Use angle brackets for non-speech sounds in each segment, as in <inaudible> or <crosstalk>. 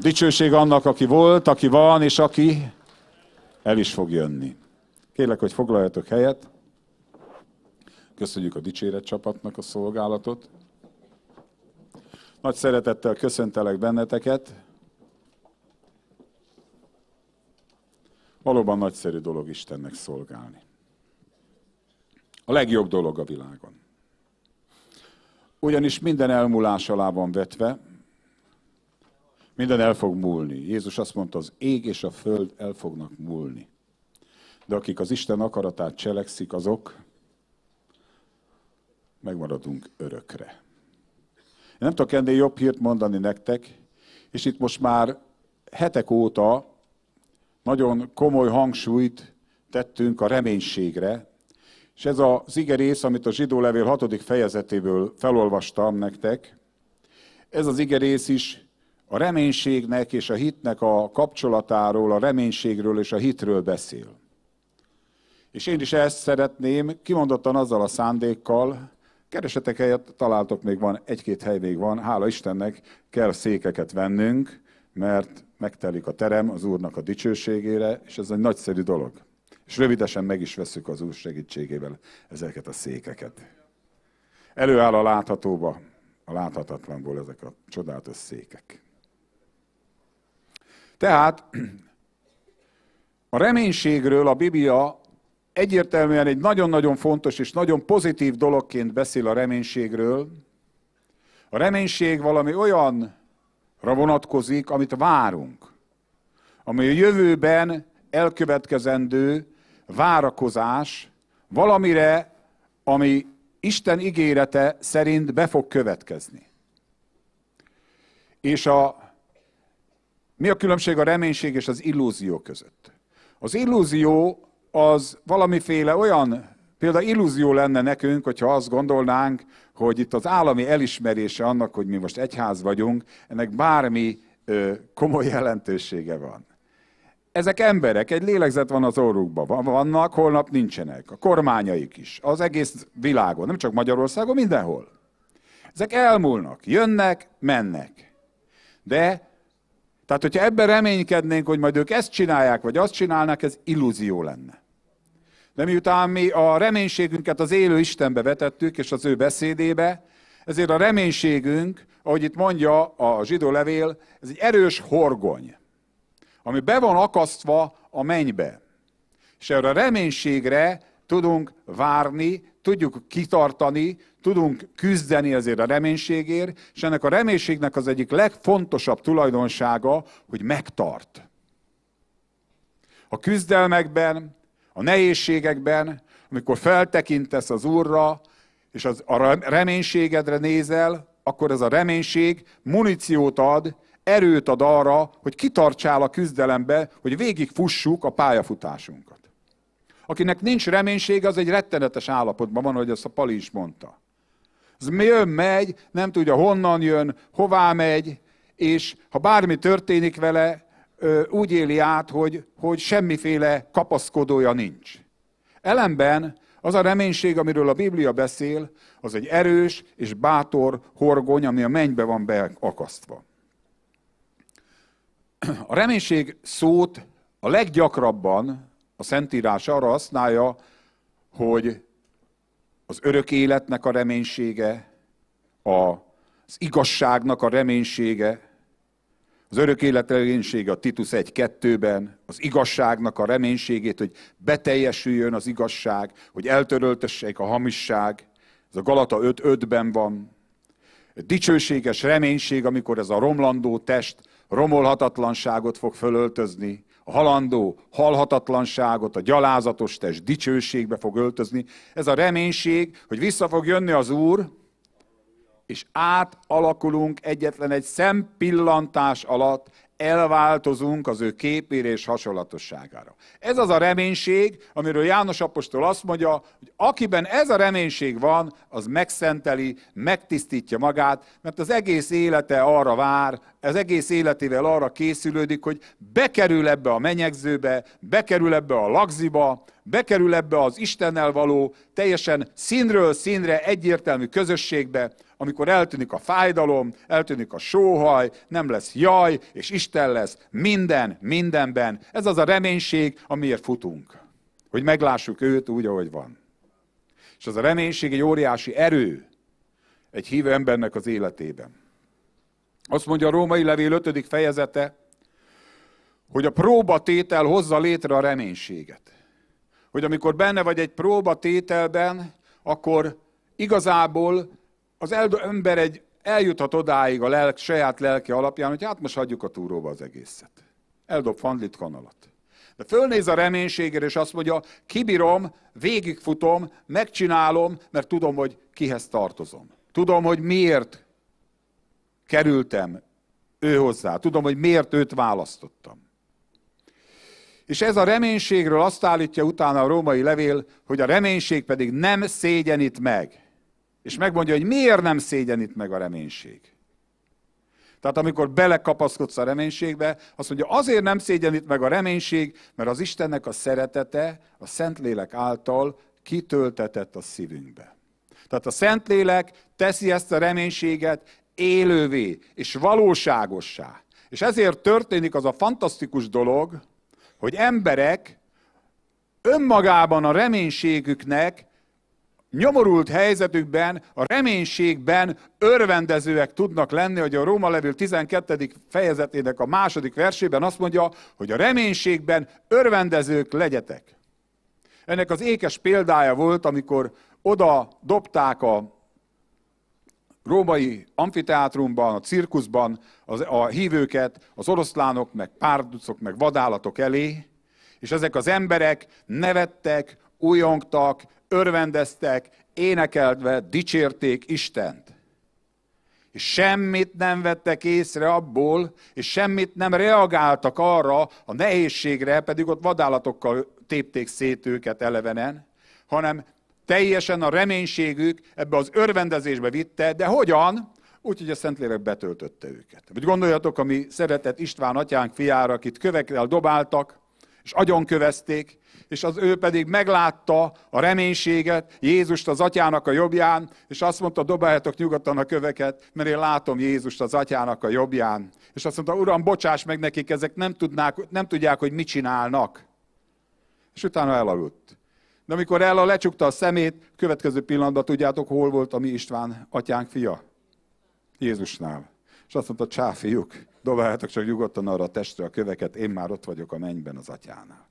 Dicsőség annak, aki volt, aki van, és aki el is fog jönni. Kérlek, hogy foglaljatok helyet. Köszönjük a dicséret csapatnak a szolgálatot. Nagy szeretettel köszöntelek benneteket. Valóban nagyszerű dolog Istennek szolgálni. A legjobb dolog a világon. Ugyanis minden elmúlás alá van vetve, minden el fog múlni. Jézus azt mondta, az ég és a föld el fognak múlni. De akik az Isten akaratát cselekszik, azok megmaradunk örökre. Én nem tudok ennél jobb hírt mondani nektek, és itt most már hetek óta nagyon komoly hangsúlyt tettünk a reménységre, és ez az igerész, amit a zsidó levél hatodik fejezetéből felolvastam nektek, ez az igerész is a reménységnek és a hitnek a kapcsolatáról, a reménységről és a hitről beszél. És én is ezt szeretném, kimondottan azzal a szándékkal, keresetek helyet, találtok még van, egy-két hely még van, hála Istennek, kell székeket vennünk, mert megtelik a terem az Úrnak a dicsőségére, és ez egy nagyszerű dolog. És rövidesen meg is veszük az Úr segítségével ezeket a székeket. Előáll a láthatóba, a láthatatlanból ezek a csodálatos székek. Tehát a reménységről a Biblia egyértelműen egy nagyon-nagyon fontos és nagyon pozitív dologként beszél a reménységről. A reménység valami olyanra vonatkozik, amit várunk, ami a jövőben elkövetkezendő várakozás valamire, ami Isten ígérete szerint be fog következni. És a mi a különbség a reménység és az illúzió között? Az illúzió az valamiféle olyan, például illúzió lenne nekünk, hogyha azt gondolnánk, hogy itt az állami elismerése annak, hogy mi most egyház vagyunk, ennek bármi komoly jelentősége van. Ezek emberek, egy lélegzet van az orrukban, vannak, holnap nincsenek. A kormányaik is, az egész világon, nem csak Magyarországon, mindenhol. Ezek elmúlnak, jönnek, mennek. De tehát, hogyha ebben reménykednénk, hogy majd ők ezt csinálják, vagy azt csinálnak, ez illúzió lenne. De miután mi a reménységünket az élő Istenbe vetettük, és az ő beszédébe, ezért a reménységünk, ahogy itt mondja a zsidó levél, ez egy erős horgony, ami be van akasztva a mennybe. És erre a reménységre tudunk várni, tudjuk kitartani, tudunk küzdeni ezért a reménységért, és ennek a reménységnek az egyik legfontosabb tulajdonsága, hogy megtart. A küzdelmekben, a nehézségekben, amikor feltekintesz az Úrra, és az, a reménységedre nézel, akkor ez a reménység muníciót ad, erőt ad arra, hogy kitartsál a küzdelembe, hogy végigfussuk a pályafutásunkat. Akinek nincs reménysége, az egy rettenetes állapotban van, hogy ezt a Pali is mondta. Ez jön, megy, nem tudja honnan jön, hová megy, és ha bármi történik vele, úgy éli át, hogy, hogy semmiféle kapaszkodója nincs. Ellenben az a reménység, amiről a Biblia beszél, az egy erős és bátor horgony, ami a mennybe van beakasztva. A reménység szót a leggyakrabban a Szentírás arra használja, hogy az örök életnek a reménysége, az igazságnak a reménysége, az örök élet reménysége a Titus 2 ben az igazságnak a reménységét, hogy beteljesüljön az igazság, hogy eltöröltessék a hamisság, ez a Galata 5 ben van. Egy dicsőséges reménység, amikor ez a romlandó test romolhatatlanságot fog fölöltözni, a halandó halhatatlanságot, a gyalázatos test dicsőségbe fog öltözni. Ez a reménység, hogy vissza fog jönni az Úr, és átalakulunk egyetlen egy szempillantás alatt elváltozunk az ő képére és hasonlatosságára. Ez az a reménység, amiről János Apostol azt mondja, hogy akiben ez a reménység van, az megszenteli, megtisztítja magát, mert az egész élete arra vár, az egész életével arra készülődik, hogy bekerül ebbe a menyegzőbe, bekerül ebbe a lagziba, bekerül ebbe az Istennel való teljesen színről színre egyértelmű közösségbe, amikor eltűnik a fájdalom, eltűnik a sóhaj, nem lesz jaj, és Isten lesz minden, mindenben. Ez az a reménység, amiért futunk. Hogy meglássuk őt úgy, ahogy van. És az a reménység egy óriási erő egy hívő embernek az életében. Azt mondja a római levél 5. fejezete, hogy a próbatétel hozza létre a reménységet. Hogy amikor benne vagy egy próbatételben, akkor igazából az eldo- ember egy eljuthat odáig a lelk, saját lelki alapján, hogy hát most hagyjuk a túróba az egészet. Eldob fandlit kanalat. De fölnéz a reménységre, és azt mondja, kibírom, végigfutom, megcsinálom, mert tudom, hogy kihez tartozom. Tudom, hogy miért kerültem ő hozzá. Tudom, hogy miért őt választottam. És ez a reménységről azt állítja utána a római levél, hogy a reménység pedig nem szégyenít meg. És megmondja, hogy miért nem szégyenít meg a reménység. Tehát amikor belekapaszkodsz a reménységbe, azt mondja, azért nem szégyenít meg a reménység, mert az Istennek a szeretete a Szentlélek által kitöltetett a szívünkbe. Tehát a Szentlélek teszi ezt a reménységet élővé és valóságossá. És ezért történik az a fantasztikus dolog, hogy emberek önmagában a reménységüknek nyomorult helyzetükben, a reménységben örvendezőek tudnak lenni, hogy a Róma levél 12. fejezetének a második versében azt mondja, hogy a reménységben örvendezők legyetek. Ennek az ékes példája volt, amikor oda dobták a római amfiteátrumban, a cirkuszban az, a hívőket, az oroszlánok, meg párducok, meg vadállatok elé, és ezek az emberek nevettek, újongtak, örvendeztek, énekelve dicsérték Istent. És semmit nem vettek észre abból, és semmit nem reagáltak arra a nehézségre, pedig ott vadállatokkal tépték szét őket elevenen, hanem teljesen a reménységük ebbe az örvendezésbe vitte, de hogyan? Úgy, hogy a Szentlélek betöltötte őket. Vagy gondoljatok ami szeretett István atyánk fiára, akit kövekkel dobáltak, és agyonkövezték, és az ő pedig meglátta a reménységet, Jézust az atyának a jobbján, és azt mondta, dobáljátok nyugodtan a köveket, mert én látom Jézust az atyának a jobbján. És azt mondta, uram, bocsáss meg nekik, ezek nem, tudnák, nem tudják, hogy mit csinálnak. És utána elaludt. De amikor Ella lecsukta a szemét, következő pillanatban tudjátok, hol volt a mi István atyánk fia? Jézusnál. És azt mondta, csáfiuk, dobáljátok csak nyugodtan arra a testre a köveket, én már ott vagyok a mennyben az atyánál.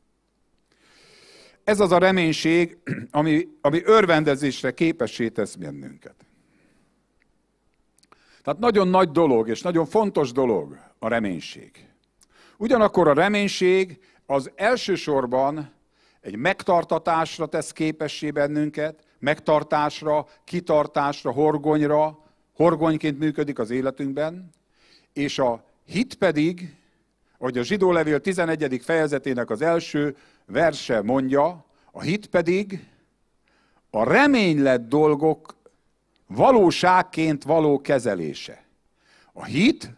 Ez az a reménység, <clears throat> ami, ami örvendezésre képessé tesz bennünket. Tehát nagyon nagy dolog, és nagyon fontos dolog a reménység. Ugyanakkor a reménység az elsősorban egy megtartatásra tesz képessé bennünket, megtartásra, kitartásra, horgonyra, horgonyként működik az életünkben, és a hit pedig, ahogy a zsidó levél 11. fejezetének az első verse mondja, a hit pedig a reménylet dolgok valóságként való kezelése. A hit,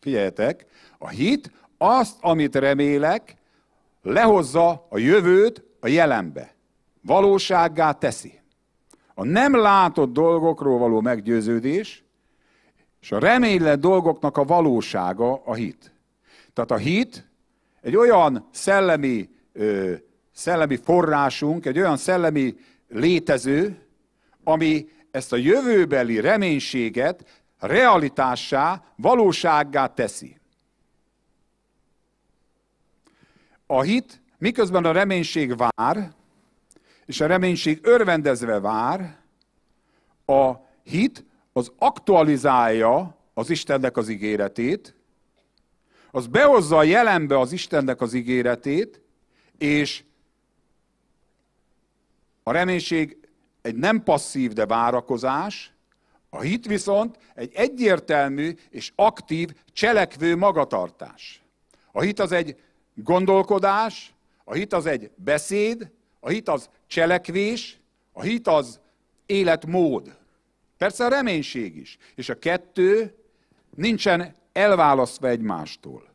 figyeljetek, a hit azt, amit remélek, lehozza a jövőt a jelenbe. Valósággá teszi. A nem látott dolgokról való meggyőződés, és a reménylet dolgoknak a valósága a hit. Tehát a hit egy olyan szellemi szellemi forrásunk, egy olyan szellemi létező, ami ezt a jövőbeli reménységet realitássá, valósággá teszi. A hit, miközben a reménység vár, és a reménység örvendezve vár, a hit az aktualizálja az Istennek az ígéretét, az behozza a jelenbe az Istennek az ígéretét, és a reménység egy nem passzív, de várakozás, a hit viszont egy egyértelmű és aktív cselekvő magatartás. A hit az egy gondolkodás, a hit az egy beszéd, a hit az cselekvés, a hit az életmód. Persze a reménység is. És a kettő nincsen elválasztva egymástól.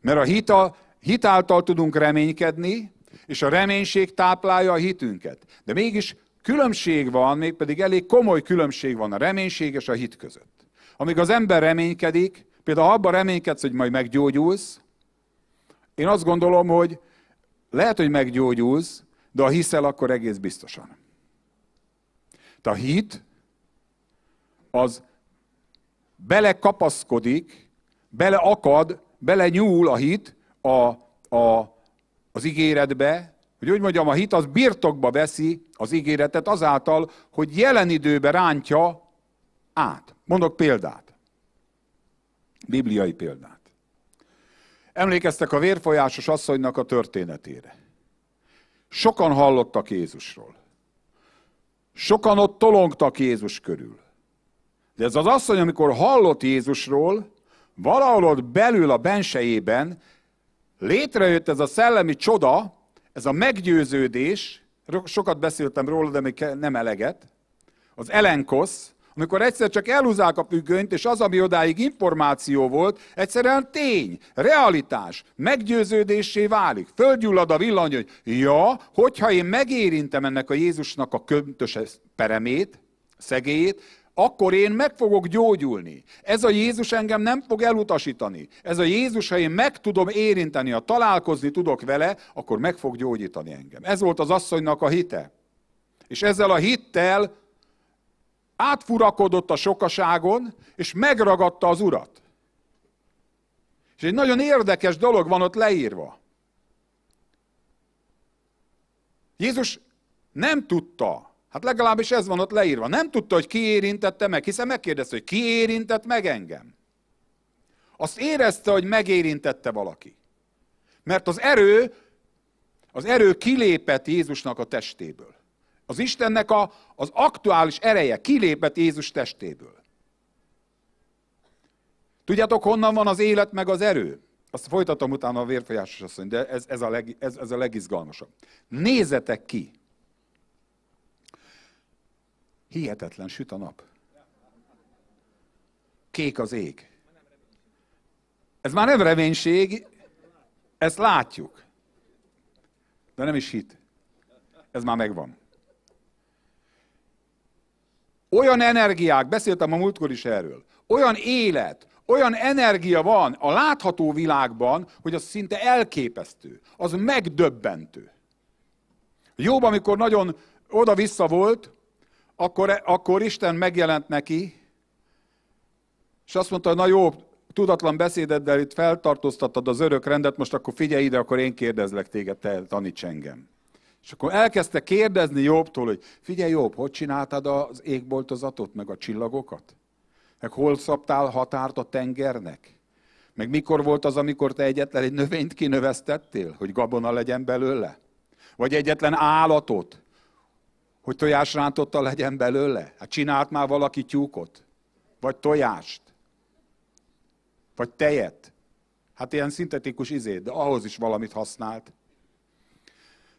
Mert a hit a hitáltal tudunk reménykedni, és a reménység táplálja a hitünket. De mégis különbség van, mégpedig elég komoly különbség van a reménység és a hit között. Amíg az ember reménykedik, például abban reménykedsz, hogy majd meggyógyulsz, én azt gondolom, hogy lehet, hogy meggyógyulsz, de ha hiszel, akkor egész biztosan. De a hit az belekapaszkodik, beleakad, belenyúl a hit, a, a, az ígéretbe, hogy úgy mondjam, a hit az birtokba veszi az ígéretet azáltal, hogy jelen időbe rántja át. Mondok példát. Bibliai példát. Emlékeztek a vérfolyásos asszonynak a történetére. Sokan hallottak Jézusról. Sokan ott tolongtak Jézus körül. De ez az asszony, amikor hallott Jézusról, valahol ott belül a bensejében Létrejött ez a szellemi csoda, ez a meggyőződés, sokat beszéltem róla, de még nem eleget, az elenkosz, amikor egyszer csak elhúzák a függönyt, és az, ami odáig információ volt, egyszerűen tény, realitás, meggyőződésé válik. Földgyullad a villany, hogy ja, hogyha én megérintem ennek a Jézusnak a köntöse peremét, szegélyét, akkor én meg fogok gyógyulni. Ez a Jézus engem nem fog elutasítani. Ez a Jézus, ha én meg tudom érinteni, ha találkozni tudok vele, akkor meg fog gyógyítani engem. Ez volt az asszonynak a hite. És ezzel a hittel átfurakodott a sokaságon, és megragadta az urat. És egy nagyon érdekes dolog van ott leírva. Jézus nem tudta, Hát legalábbis ez van ott leírva. Nem tudta, hogy ki érintette meg, hiszen megkérdezte, hogy ki érintett meg engem. Azt érezte, hogy megérintette valaki. Mert az erő, az erő kilépett Jézusnak a testéből. Az Istennek a, az aktuális ereje kilépett Jézus testéből. Tudjátok, honnan van az élet meg az erő? Azt folytatom utána a vérfolyásos asszony, de ez, ez, a, leg, ez, ez a legizgalmasabb. Nézzetek ki! Hihetetlen süt a nap. Kék az ég. Ez már nem reménység, ezt látjuk. De nem is hit. Ez már megvan. Olyan energiák, beszéltem a múltkor is erről, olyan élet, olyan energia van a látható világban, hogy az szinte elképesztő, az megdöbbentő. Jobb, amikor nagyon oda-vissza volt, akkor, e- akkor Isten megjelent neki, és azt mondta, na jó, tudatlan beszédeddel itt feltartóztattad az örök rendet, most akkor figyelj ide, akkor én kérdezlek téged, te taníts engem. És akkor elkezdte kérdezni Jobbtól, hogy figyelj Jobb, hogy csináltad az égboltozatot, meg a csillagokat? Meg hol szabtál határt a tengernek? Meg mikor volt az, amikor te egyetlen egy növényt kinövesztettél, hogy gabona legyen belőle? Vagy egyetlen állatot? hogy tojásrántotta legyen belőle? Hát csinált már valaki tyúkot? Vagy tojást? Vagy tejet? Hát ilyen szintetikus izét, de ahhoz is valamit használt.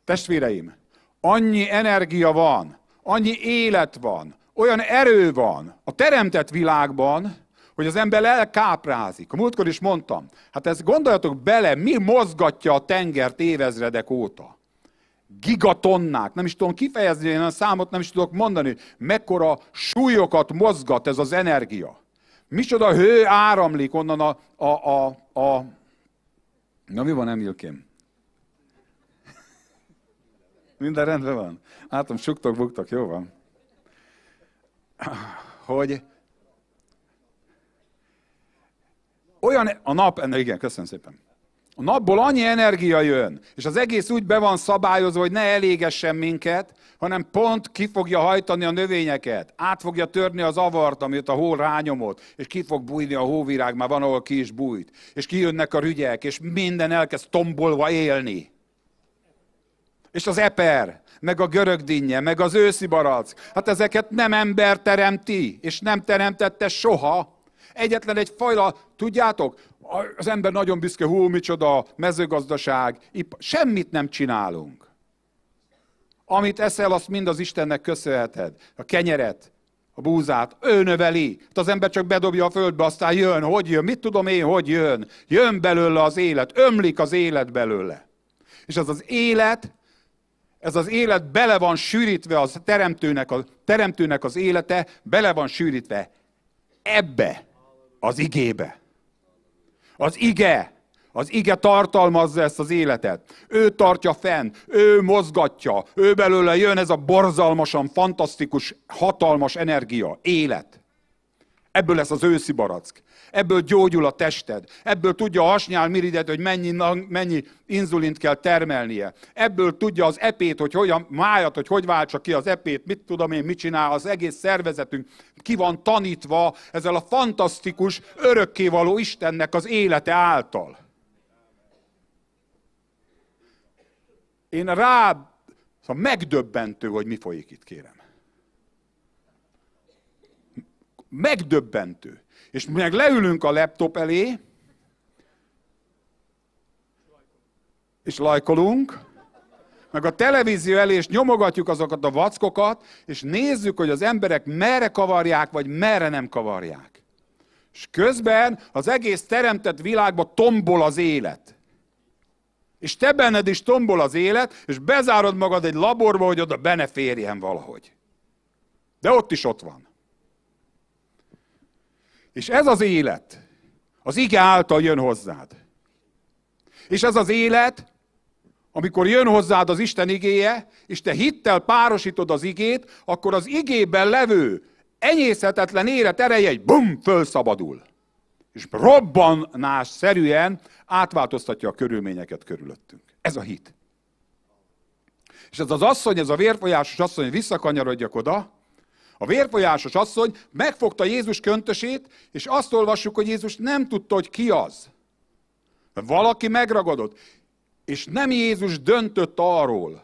Testvéreim, annyi energia van, annyi élet van, olyan erő van a teremtett világban, hogy az ember elkáprázik. A múltkor is mondtam, hát ezt gondoljatok bele, mi mozgatja a tengert évezredek óta gigatonnák, nem is tudom kifejezni, én a számot nem is tudok mondani, mekkora súlyokat mozgat ez az energia. Micsoda hő áramlik onnan a, a, a, a... Na mi van, Emilkém? <laughs> Minden rendben van? Látom, suktok, buktok, jó van? Hogy olyan a nap, igen, köszönöm szépen. A napból annyi energia jön, és az egész úgy be van szabályozva, hogy ne elégessen minket, hanem pont ki fogja hajtani a növényeket, át fogja törni az avart, amit a hó rányomott, és ki fog bújni a hóvirág, már van, ahol ki is bújt, és kijönnek a rügyek, és minden elkezd tombolva élni. És az eper, meg a görögdinnye, meg az őszi barack, hát ezeket nem ember teremti, és nem teremtette soha, Egyetlen egy fajra, tudjátok, az ember nagyon büszke, hú, micsoda, mezőgazdaság, ip, semmit nem csinálunk. Amit eszel, azt mind az Istennek köszönheted. A kenyeret, a búzát, ő növeli. Az ember csak bedobja a földbe, aztán jön, hogy jön, mit tudom én, hogy jön. Jön belőle az élet, ömlik az élet belőle. És az az élet, ez az élet bele van sűrítve, az teremtőnek, a teremtőnek az élete bele van sűrítve ebbe. Az igébe. Az ige. Az ige tartalmazza ezt az életet. Ő tartja fenn, ő mozgatja, ő belőle jön ez a borzalmasan, fantasztikus, hatalmas energia, élet. Ebből lesz az őszi barack ebből gyógyul a tested, ebből tudja a hasnyál miridet, hogy mennyi, mennyi inzulint kell termelnie, ebből tudja az epét, hogy hogyan, májat, hogy hogy váltsa ki az epét, mit tudom én, mit csinál, az egész szervezetünk ki van tanítva ezzel a fantasztikus, örökkévaló Istennek az élete által. Én rá, szóval megdöbbentő, hogy mi folyik itt, kérem. Megdöbbentő. És meg leülünk a laptop elé, és lajkolunk, meg a televízió elé, és nyomogatjuk azokat a vackokat, és nézzük, hogy az emberek merre kavarják, vagy merre nem kavarják. És közben az egész teremtett világban tombol az élet. És te benned is tombol az élet, és bezárod magad egy laborba, hogy oda beneférjen valahogy. De ott is ott van. És ez az élet, az ige által jön hozzád. És ez az élet, amikor jön hozzád az Isten igéje, és te hittel párosítod az igét, akkor az igében levő enyészhetetlen élet ereje egy bum, fölszabadul. És robbanás szerűen átváltoztatja a körülményeket körülöttünk. Ez a hit. És ez az asszony, ez a vérfolyásos asszony visszakanyarodjak oda, a vérfolyásos asszony megfogta Jézus köntösét, és azt olvassuk, hogy Jézus nem tudta, hogy ki az. Valaki megragadott. És nem Jézus döntött arról,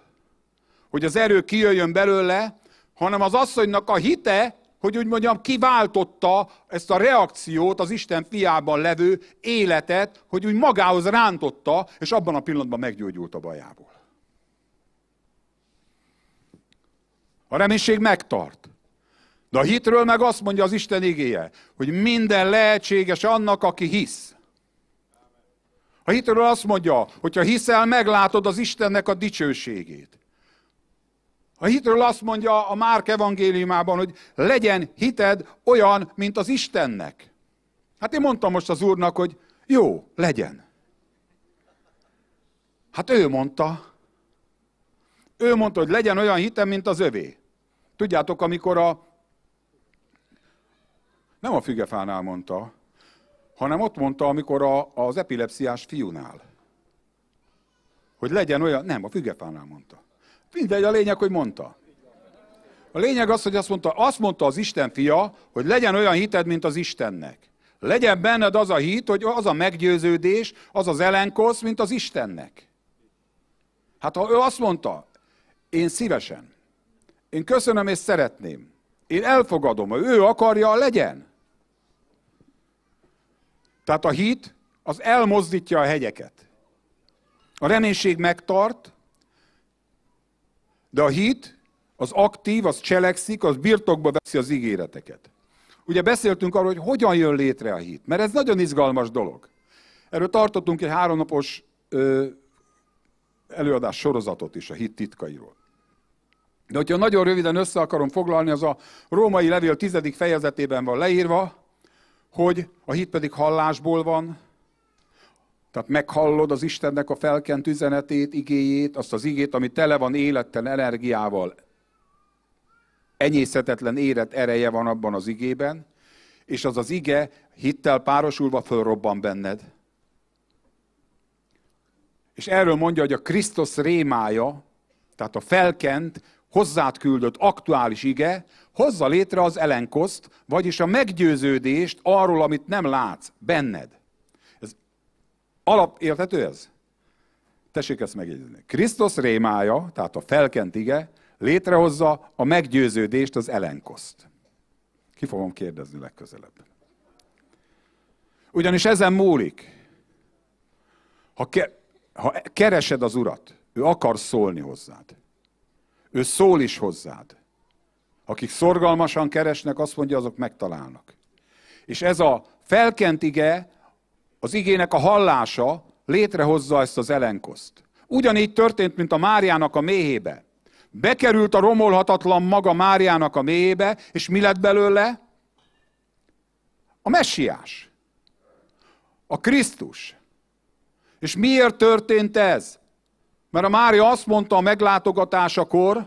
hogy az erő kijöjjön belőle, hanem az asszonynak a hite, hogy úgy mondjam, kiváltotta ezt a reakciót, az Isten fiában levő életet, hogy úgy magához rántotta, és abban a pillanatban meggyógyult a bajából. A reménység megtart. De a hitről meg azt mondja az Isten igéje, hogy minden lehetséges annak, aki hisz. A hitről azt mondja, hogy ha hiszel, meglátod az Istennek a dicsőségét. A hitről azt mondja a Márk evangéliumában, hogy legyen hited olyan, mint az Istennek. Hát én mondtam most az úrnak, hogy jó, legyen. Hát ő mondta. Ő mondta, hogy legyen olyan hitem, mint az övé. Tudjátok, amikor a nem a fügefánál mondta, hanem ott mondta, amikor a, az epilepsziás fiúnál. Hogy legyen olyan, nem, a fügefánál mondta. Mindegy, a lényeg, hogy mondta. A lényeg az, hogy azt mondta, azt mondta az Isten fia, hogy legyen olyan hited, mint az Istennek. Legyen benned az a hit, hogy az a meggyőződés, az az ellenkosz, mint az Istennek. Hát ha ő azt mondta, én szívesen, én köszönöm és szeretném, én elfogadom, ő akarja, legyen. Tehát a hit az elmozdítja a hegyeket. A reménység megtart, de a hit az aktív, az cselekszik, az birtokba veszi az ígéreteket. Ugye beszéltünk arról, hogy hogyan jön létre a hit, mert ez nagyon izgalmas dolog. Erről tartottunk egy háromnapos ö, előadás sorozatot is a hit titkairól. De hogyha nagyon röviden össze akarom foglalni, az a római levél tizedik fejezetében van leírva, hogy a hit pedig hallásból van, tehát meghallod az Istennek a felkent üzenetét, igéjét, azt az igét, ami tele van élettel, energiával, enyészetetlen élet ereje van abban az igében, és az az ige hittel párosulva fölrobban benned. És erről mondja, hogy a Krisztus rémája, tehát a felkent, hozzád küldött aktuális ige, hozza létre az elenkoszt, vagyis a meggyőződést arról, amit nem látsz benned. Ez alapértető ez? Tessék ezt megjegyezni. Krisztus rémája, tehát a felkent ige, létrehozza a meggyőződést, az elenkoszt. Ki fogom kérdezni legközelebb. Ugyanis ezen múlik. Ha, ke- ha keresed az Urat, ő akar szólni hozzád. Ő szól is hozzád. Akik szorgalmasan keresnek, azt mondja, azok megtalálnak. És ez a felkent ige, az igének a hallása létrehozza ezt az elenkoszt. Ugyanígy történt, mint a Máriának a méhébe. Bekerült a romolhatatlan maga Máriának a méhébe, és mi lett belőle? A messiás. A Krisztus. És miért történt ez? Mert a Mária azt mondta a meglátogatásakor,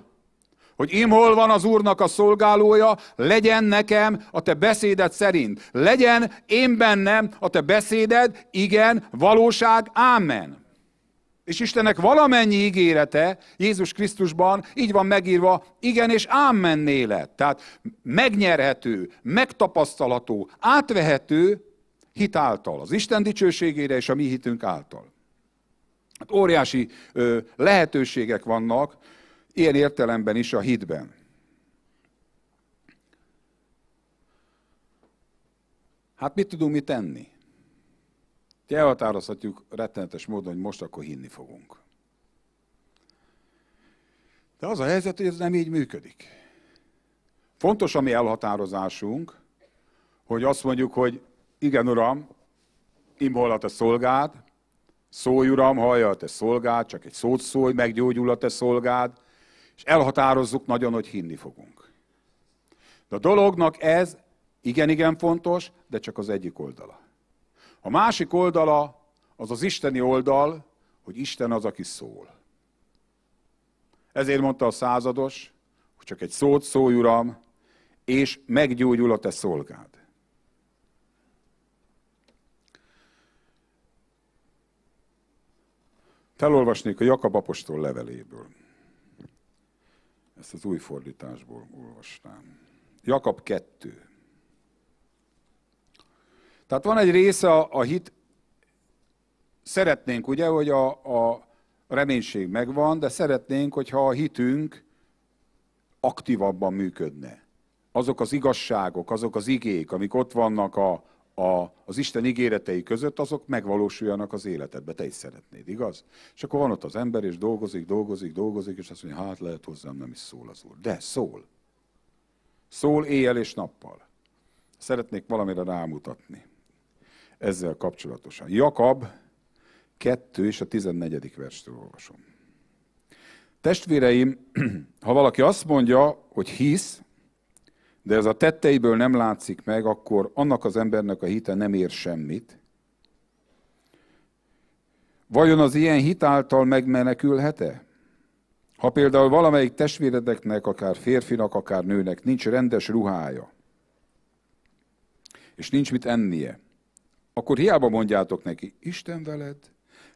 hogy én hol van az Úrnak a szolgálója, legyen nekem a te beszéded szerint. Legyen én bennem a te beszéded, igen, valóság, ámen. És Istennek valamennyi ígérete Jézus Krisztusban így van megírva, igen és ámen nélet. Tehát megnyerhető, megtapasztalható, átvehető hitáltal, az Isten dicsőségére és a mi hitünk által. Hát óriási ö, lehetőségek vannak, ilyen értelemben is a hitben. Hát mit tudunk mi tenni? Elhatározhatjuk rettenetes módon, hogy most akkor hinni fogunk. De az a helyzet, hogy ez nem így működik. Fontos a mi elhatározásunk, hogy azt mondjuk, hogy igen, Uram, imbolat a szolgád, Szólj, Uram, hallja a te szolgád, csak egy szót szólj, meggyógyul a te szolgád, és elhatározzuk nagyon, hogy hinni fogunk. De a dolognak ez igen-igen fontos, de csak az egyik oldala. A másik oldala az az isteni oldal, hogy Isten az, aki szól. Ezért mondta a százados, hogy csak egy szót szólj, Uram, és meggyógyul a te szolgád. Felolvasnék a Jakab apostol leveléből. Ezt az új fordításból olvastam. Jakab 2. Tehát van egy része a, a hit, szeretnénk ugye, hogy a, a reménység megvan, de szeretnénk, hogyha a hitünk aktívabban működne. Azok az igazságok, azok az igék, amik ott vannak a, a, az Isten ígéretei között, azok megvalósuljanak az életedbe. Te is szeretnéd, igaz? És akkor van ott az ember, és dolgozik, dolgozik, dolgozik, és azt mondja, hát lehet hozzám nem is szól az Úr. De szól. Szól éjjel és nappal. Szeretnék valamire rámutatni. Ezzel kapcsolatosan. Jakab 2 és a 14. verstől olvasom. Testvéreim, <clears throat> ha valaki azt mondja, hogy hisz, de ez a tetteiből nem látszik meg, akkor annak az embernek a hite nem ér semmit. Vajon az ilyen hit által megmenekülhet-e? Ha például valamelyik testvéredeknek, akár férfinak, akár nőnek nincs rendes ruhája, és nincs mit ennie, akkor hiába mondjátok neki, Isten veled,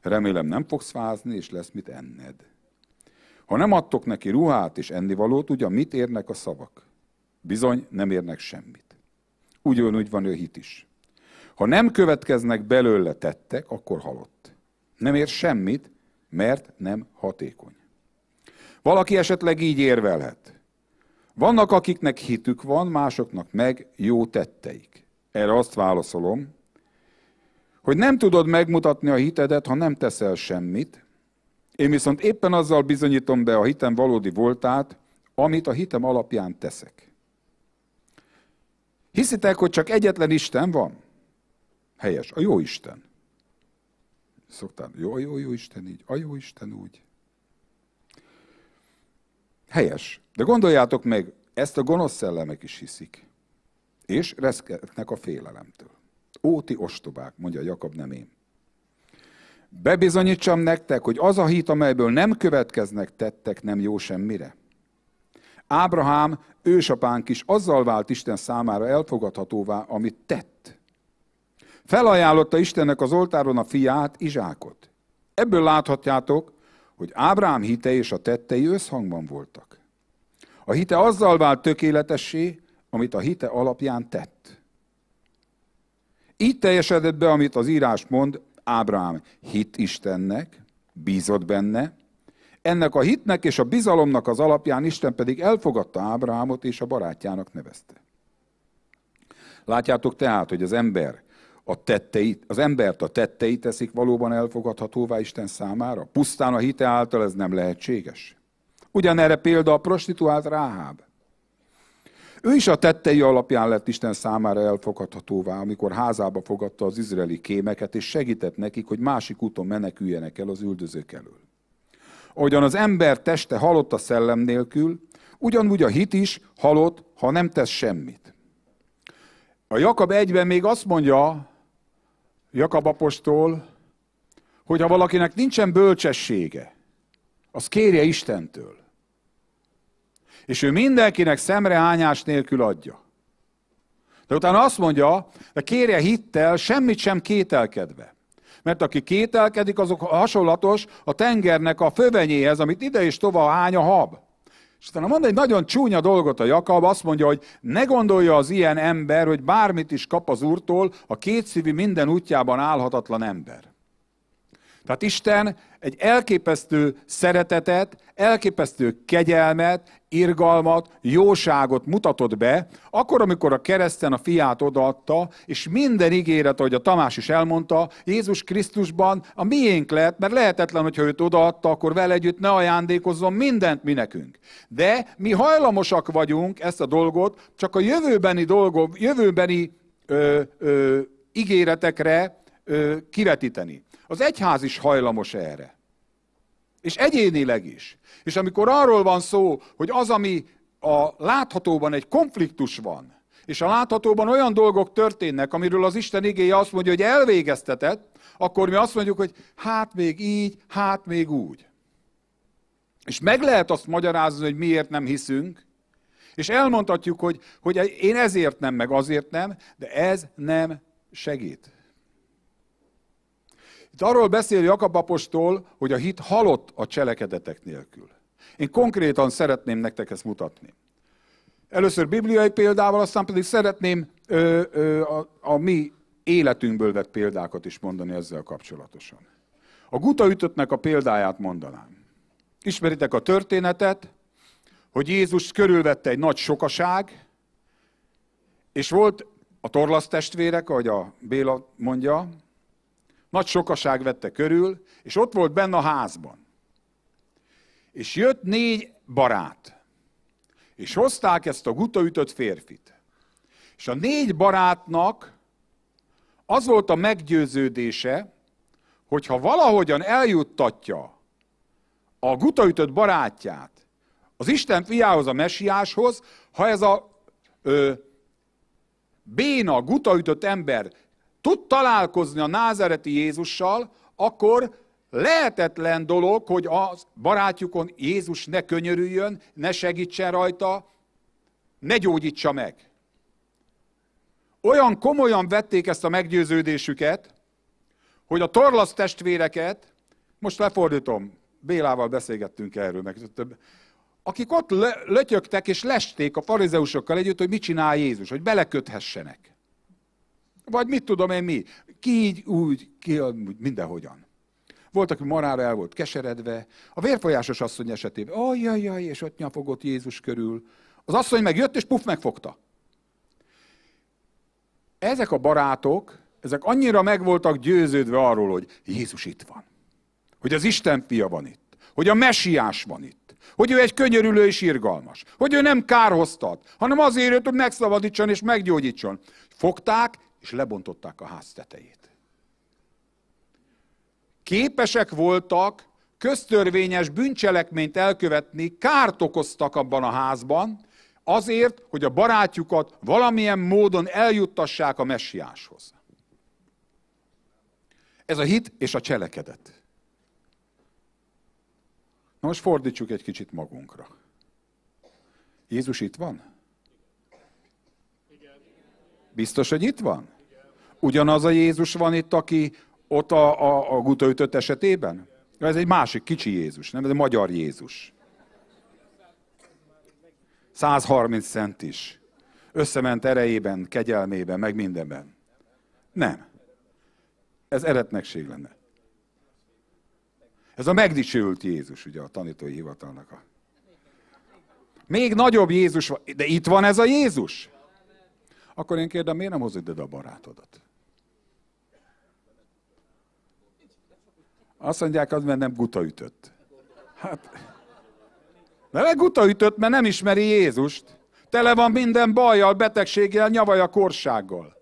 remélem nem fogsz fázni, és lesz mit enned. Ha nem adtok neki ruhát és ennivalót, ugye mit érnek a szavak? bizony nem érnek semmit. Ugyanúgy van ő hit is. Ha nem következnek belőle tettek, akkor halott. Nem ér semmit, mert nem hatékony. Valaki esetleg így érvelhet. Vannak, akiknek hitük van, másoknak meg jó tetteik. Erre azt válaszolom, hogy nem tudod megmutatni a hitedet, ha nem teszel semmit. Én viszont éppen azzal bizonyítom be a hitem valódi voltát, amit a hitem alapján teszek. Hiszitek, hogy csak egyetlen Isten van? Helyes, a jó Isten. Szoktál, jó, jó, jó Isten így, a jó Isten úgy. Helyes. De gondoljátok meg, ezt a gonosz szellemek is hiszik. És reszketnek a félelemtől. Ó, ti ostobák, mondja Jakab, nem én. Bebizonyítsam nektek, hogy az a hit, amelyből nem következnek tettek, nem jó semmire. Ábrahám ősapánk is azzal vált Isten számára elfogadhatóvá, amit tett. Felajánlotta Istennek az oltáron a fiát, Izsákot. Ebből láthatjátok, hogy Ábrám hite és a tettei összhangban voltak. A hite azzal vált tökéletessé, amit a hite alapján tett. Így teljesedett be, amit az írás mond, Ábrám hit Istennek, bízott benne, ennek a hitnek és a bizalomnak az alapján Isten pedig elfogadta Ábrahámot és a barátjának nevezte. Látjátok tehát, hogy az ember a tettei az embert a tettei teszik valóban elfogadhatóvá Isten számára? Pusztán a hite által ez nem lehetséges. Ugyanerre példa a prostituált Ráháb. Ő is a tettei alapján lett Isten számára elfogadhatóvá, amikor házába fogadta az izraeli kémeket, és segített nekik, hogy másik úton meneküljenek el az üldözők elől. Ahogyan az ember teste halott a szellem nélkül, ugyanúgy a hit is halott, ha nem tesz semmit. A Jakab egyben még azt mondja, Jakab apostol, hogy ha valakinek nincsen bölcsessége, az kérje Istentől. És ő mindenkinek szemrehányás nélkül adja. De utána azt mondja, de kérje hittel, semmit sem kételkedve mert aki kételkedik, azok hasonlatos a tengernek a fövenyéhez, amit ide és tova hány a hab. És utána mond egy nagyon csúnya dolgot a Jakab, azt mondja, hogy ne gondolja az ilyen ember, hogy bármit is kap az úrtól, a kétszívű minden útjában állhatatlan ember. Tehát Isten egy elképesztő szeretetet, elképesztő kegyelmet, irgalmat, jóságot mutatott be, akkor, amikor a kereszten a fiát odaadta, és minden ígéret, ahogy a Tamás is elmondta, Jézus Krisztusban a miénk lett, mert lehetetlen, hogyha őt odaadta, akkor vele együtt ne ajándékozzon mindent mi nekünk. De mi hajlamosak vagyunk ezt a dolgot, csak a jövőbeni dolgok, jövőbeni ö, ö, ígéretekre ö, kivetíteni. Az egyház is hajlamos erre. És egyénileg is. És amikor arról van szó, hogy az, ami a láthatóban egy konfliktus van, és a láthatóban olyan dolgok történnek, amiről az Isten igéje azt mondja, hogy elvégeztetett, akkor mi azt mondjuk, hogy hát még így, hát még úgy. És meg lehet azt magyarázni, hogy miért nem hiszünk, és elmondhatjuk, hogy, hogy én ezért nem, meg azért nem, de ez nem segít. Itt arról beszél Jakab apostol, hogy a hit halott a cselekedetek nélkül. Én konkrétan szeretném nektek ezt mutatni. Először bibliai példával, aztán pedig szeretném ö, ö, a, a mi életünkből vett példákat is mondani ezzel kapcsolatosan. A gutaütöttnek a példáját mondanám. Ismeritek a történetet, hogy Jézus körülvette egy nagy sokaság, és volt a testvérek, ahogy a Béla mondja, nagy sokaság vette körül, és ott volt benne a házban. És jött négy barát, és hozták ezt a gutaütött férfit. És a négy barátnak az volt a meggyőződése, hogy ha valahogyan eljuttatja a gutaütött barátját az Isten fiához, a mesiáshoz, ha ez a ö, béna, gutaütött ember tud találkozni a názereti Jézussal, akkor lehetetlen dolog, hogy a barátjukon Jézus ne könyörüljön, ne segítsen rajta, ne gyógyítsa meg. Olyan komolyan vették ezt a meggyőződésüket, hogy a torlasz testvéreket, most lefordítom, Bélával beszélgettünk erről, meg több, akik ott lötyögtek és lesték a farizeusokkal együtt, hogy mit csinál Jézus, hogy beleköthessenek. Vagy mit tudom én mi? Ki így, úgy, ki, úgy, mindenhogyan. Volt, aki marára el volt keseredve. A vérfolyásos asszony esetében, ajjajjaj, és ott nyafogott Jézus körül. Az asszony megjött, és puf, megfogta. Ezek a barátok, ezek annyira meg voltak győződve arról, hogy Jézus itt van. Hogy az Isten fia van itt. Hogy a mesiás van itt. Hogy ő egy könyörülő és irgalmas. Hogy ő nem kárhoztat, hanem azért jött, hogy megszabadítson és meggyógyítson. Fogták, és lebontották a ház tetejét. Képesek voltak köztörvényes bűncselekményt elkövetni, kárt okoztak abban a házban, azért, hogy a barátjukat valamilyen módon eljuttassák a messiáshoz. Ez a hit és a cselekedet. Na most fordítsuk egy kicsit magunkra. Jézus itt van? Biztos, hogy itt van? ugyanaz a Jézus van itt, aki ott a, a, a gutaütött esetében? Ez egy másik kicsi Jézus, nem? Ez egy magyar Jézus. 130 cent is. Összement erejében, kegyelmében, meg mindenben. Nem. Ez eretnekség lenne. Ez a megdicsőült Jézus, ugye a tanítói hivatalnak a... Még nagyobb Jézus van, de itt van ez a Jézus? Akkor én kérdem, miért nem hozod ide a barátodat? Azt mondják, az mert nem guta ütött. Hát, mert guta ütött, mert nem ismeri Jézust. Tele van minden bajjal, betegséggel, a korsággal.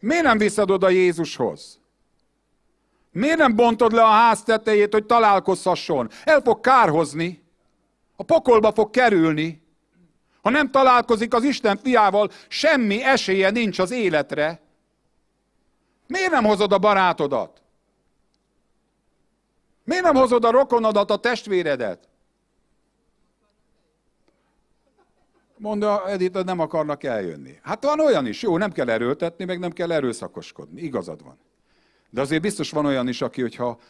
Miért nem viszed oda Jézushoz? Miért nem bontod le a ház tetejét, hogy találkozhasson? El fog kárhozni, a pokolba fog kerülni. Ha nem találkozik az Isten fiával, semmi esélye nincs az életre. Miért nem hozod a barátodat? Miért nem hozod a rokonodat, a testvéredet? Mondja, Edith, nem akarnak eljönni. Hát van olyan is, jó, nem kell erőltetni, meg nem kell erőszakoskodni, igazad van. De azért biztos van olyan is, aki, hogyha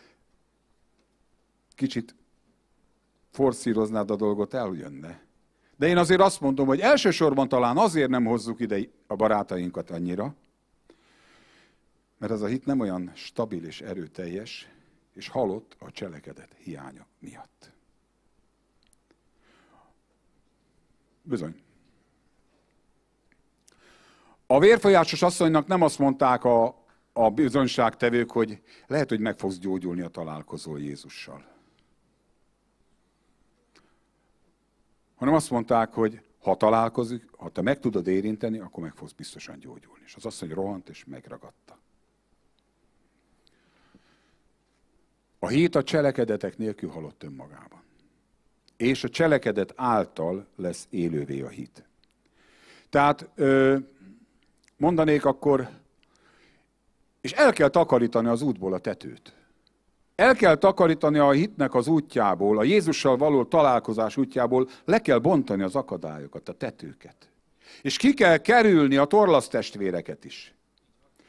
kicsit forszíroznád a dolgot, eljönne. De én azért azt mondom, hogy elsősorban talán azért nem hozzuk ide a barátainkat annyira, mert ez a hit nem olyan stabil és erőteljes, és halott a cselekedet hiánya miatt. Bizony. A vérfolyásos asszonynak nem azt mondták a, a bizonyságtevők, hogy lehet, hogy meg fogsz gyógyulni a találkozó Jézussal. Hanem azt mondták, hogy ha találkozik, ha te meg tudod érinteni, akkor meg fogsz biztosan gyógyulni. És az asszony rohant és megragadta. A hit a cselekedetek nélkül halott önmagában. És a cselekedet által lesz élővé a hit. Tehát mondanék akkor, és el kell takarítani az útból a tetőt. El kell takarítani a hitnek az útjából, a Jézussal való találkozás útjából, le kell bontani az akadályokat, a tetőket. És ki kell kerülni a torlasztestvéreket is.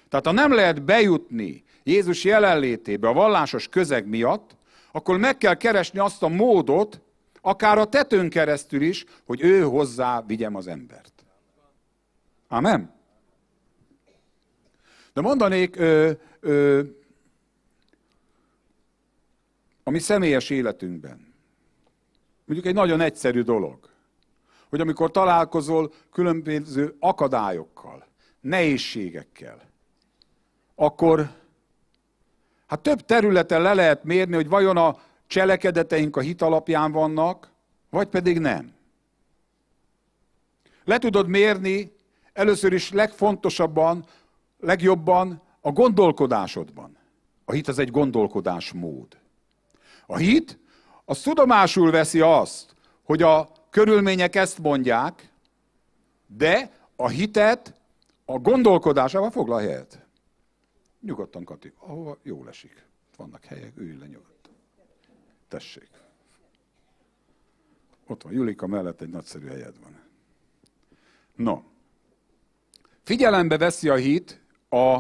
Tehát ha nem lehet bejutni Jézus jelenlétébe a vallásos közeg miatt, akkor meg kell keresni azt a módot, akár a tetőn keresztül is, hogy ő hozzá vigyem az embert. Amen? De mondanék, ö, ö, ami személyes életünkben. Mondjuk egy nagyon egyszerű dolog, hogy amikor találkozol különböző akadályokkal, nehézségekkel, akkor Hát több területen le lehet mérni, hogy vajon a cselekedeteink a hit alapján vannak, vagy pedig nem. Le tudod mérni először is legfontosabban, legjobban a gondolkodásodban. A hit az egy gondolkodásmód. A hit az tudomásul veszi azt, hogy a körülmények ezt mondják, de a hitet a gondolkodásával foglal helyet. Nyugodtan, Kati, ahova jó lesik. Vannak helyek, ülj le nyugodtan. Tessék. Ott van Julika, mellett egy nagyszerű helyed van. No. Figyelembe veszi a hit a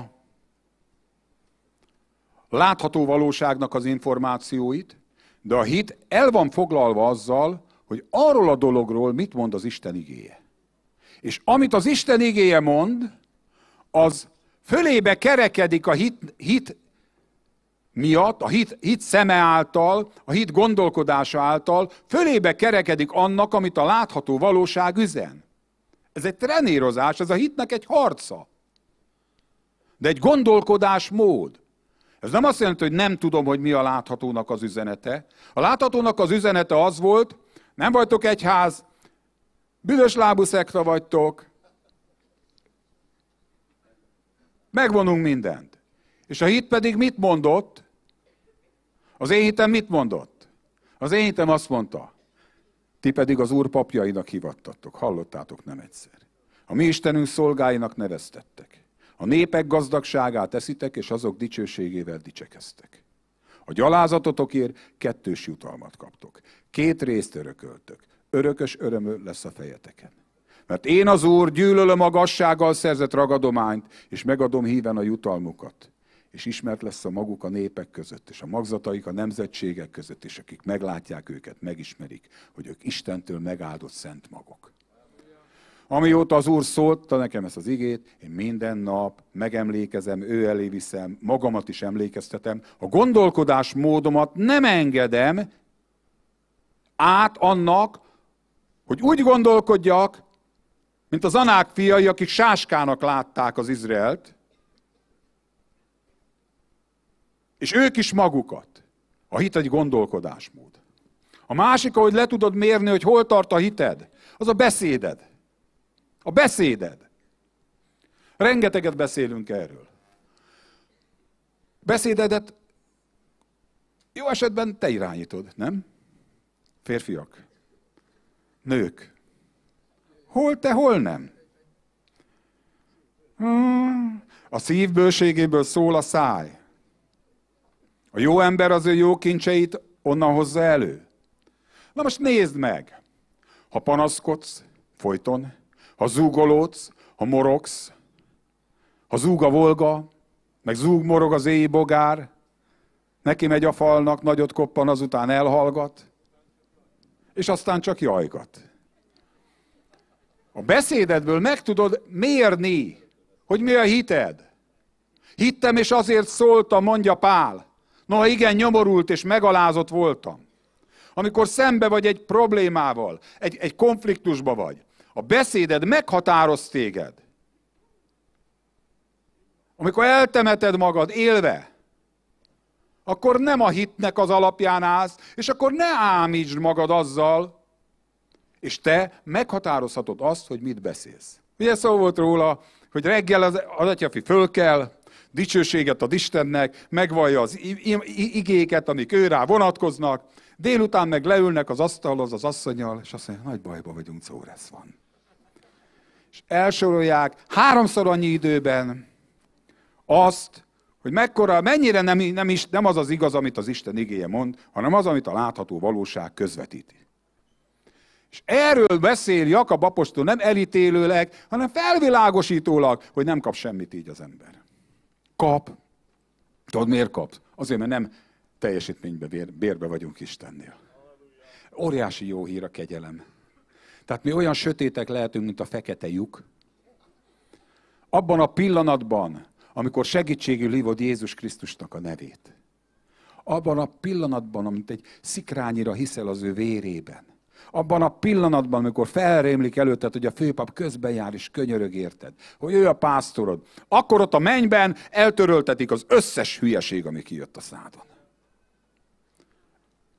látható valóságnak az információit, de a hit el van foglalva azzal, hogy arról a dologról mit mond az Isten igéje. És amit az Isten igéje mond, az Fölébe kerekedik a hit, hit miatt, a hit, hit szeme által, a hit gondolkodása által, fölébe kerekedik annak, amit a látható valóság üzen. Ez egy trenírozás, ez a hitnek egy harca. De egy gondolkodásmód. Ez nem azt jelenti, hogy nem tudom, hogy mi a láthatónak az üzenete. A láthatónak az üzenete az volt, nem vagytok egyház, büdös lábú szekta vagytok, Megvonunk mindent. És a hit pedig mit mondott? Az én hitem mit mondott? Az én hitem azt mondta, ti pedig az Úr papjainak hivattatok, hallottátok nem egyszer. A mi Istenünk szolgáinak neveztettek. A népek gazdagságát eszitek, és azok dicsőségével dicsekeztek. A gyalázatotokért kettős jutalmat kaptok. Két részt örököltök. Örökös örömő lesz a fejeteken. Mert én az Úr gyűlölöm a gassággal szerzett ragadományt, és megadom híven a jutalmukat. És ismert lesz a maguk a népek között, és a magzataik a nemzetségek között, és akik meglátják őket, megismerik, hogy ők Istentől megáldott szent magok. Amióta az Úr szólta nekem ezt az igét, én minden nap megemlékezem, ő elé viszem, magamat is emlékeztetem. A gondolkodás módomat nem engedem át annak, hogy úgy gondolkodjak, mint az anák fiai, akik sáskának látták az Izraelt, és ők is magukat. A hit egy gondolkodásmód. A másik, ahogy le tudod mérni, hogy hol tart a hited, az a beszéded. A beszéded. Rengeteget beszélünk erről. Beszédedet jó esetben te irányítod, nem? Férfiak, nők, Hol te, hol nem? A szív bőségéből szól a száj. A jó ember az ő jó kincseit onnan hozza elő. Na most nézd meg! Ha panaszkodsz, folyton, ha zúgolódsz, ha morogsz, ha zúg a volga, meg zúg morog az éj bogár, neki megy a falnak, nagyot koppan, azután elhallgat, és aztán csak jajgat. A beszédedből meg tudod mérni, hogy mi a hited. Hittem és azért szóltam, mondja Pál. Noha igen, nyomorult és megalázott voltam. Amikor szembe vagy egy problémával, egy, egy konfliktusba vagy, a beszéded meghatároz téged. Amikor eltemeted magad élve, akkor nem a hitnek az alapján állsz, és akkor ne ámítsd magad azzal, és te meghatározhatod azt, hogy mit beszélsz. Ugye szó volt róla, hogy reggel az, az atyafi föl kell, dicsőséget ad Istennek, megvallja az igéket, amik ő rá vonatkoznak, délután meg leülnek az asztalhoz az asszonyal, és azt mondja, nagy bajba vagyunk, Czóresz van. És elsorolják háromszor annyi időben azt, hogy mekkora, mennyire nem, nem, is, nem az az igaz, amit az Isten igéje mond, hanem az, amit a látható valóság közvetíti. És erről beszél Jakab apostol, nem elítélőleg, hanem felvilágosítólag, hogy nem kap semmit így az ember. Kap. Tudod, miért kap? Azért, mert nem teljesítménybe, bérbe vagyunk Istennél. Óriási jó hír a kegyelem. Tehát mi olyan sötétek lehetünk, mint a fekete lyuk. Abban a pillanatban, amikor segítségül hívod Jézus Krisztusnak a nevét. Abban a pillanatban, amit egy szikrányira hiszel az ő vérében abban a pillanatban, amikor felrémlik előtted, hogy a főpap közben jár és könyörög érted, hogy ő a pásztorod, akkor ott a mennyben eltöröltetik az összes hülyeség, ami kijött a szádon.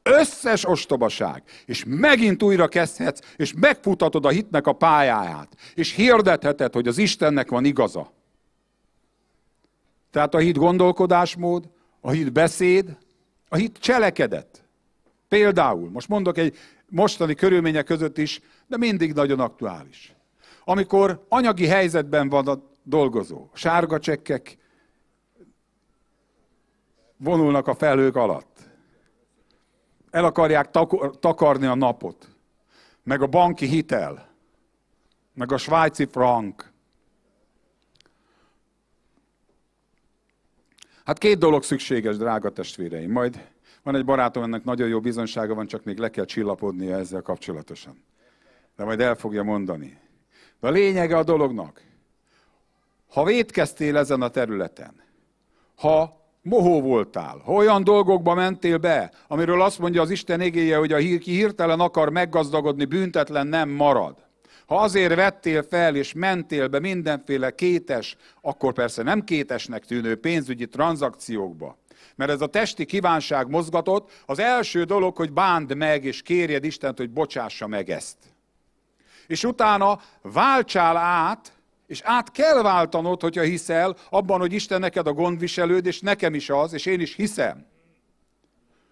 Összes ostobaság. És megint újra kezdhetsz, és megfutatod a hitnek a pályáját. És hirdetheted, hogy az Istennek van igaza. Tehát a hit gondolkodásmód, a hit beszéd, a hit cselekedet. Például, most mondok egy mostani körülmények között is, de mindig nagyon aktuális. Amikor anyagi helyzetben van a dolgozó, sárga csekkek vonulnak a felhők alatt, el akarják takarni a napot, meg a banki hitel, meg a svájci frank. Hát két dolog szükséges, drága testvéreim, majd van egy barátom, ennek nagyon jó bizonsága van, csak még le kell csillapodnia ezzel kapcsolatosan. De majd el fogja mondani. De a lényege a dolognak, ha vétkeztél ezen a területen, ha mohó voltál, ha olyan dolgokba mentél be, amiről azt mondja az Isten égéje, hogy a hír, ki hirtelen akar meggazdagodni, büntetlen nem marad. Ha azért vettél fel és mentél be mindenféle kétes, akkor persze nem kétesnek tűnő pénzügyi tranzakciókba, mert ez a testi kívánság mozgatott, az első dolog, hogy bánd meg, és kérjed Istent, hogy bocsássa meg ezt. És utána váltsál át, és át kell váltanod, hogyha hiszel abban, hogy Isten neked a gondviselőd, és nekem is az, és én is hiszem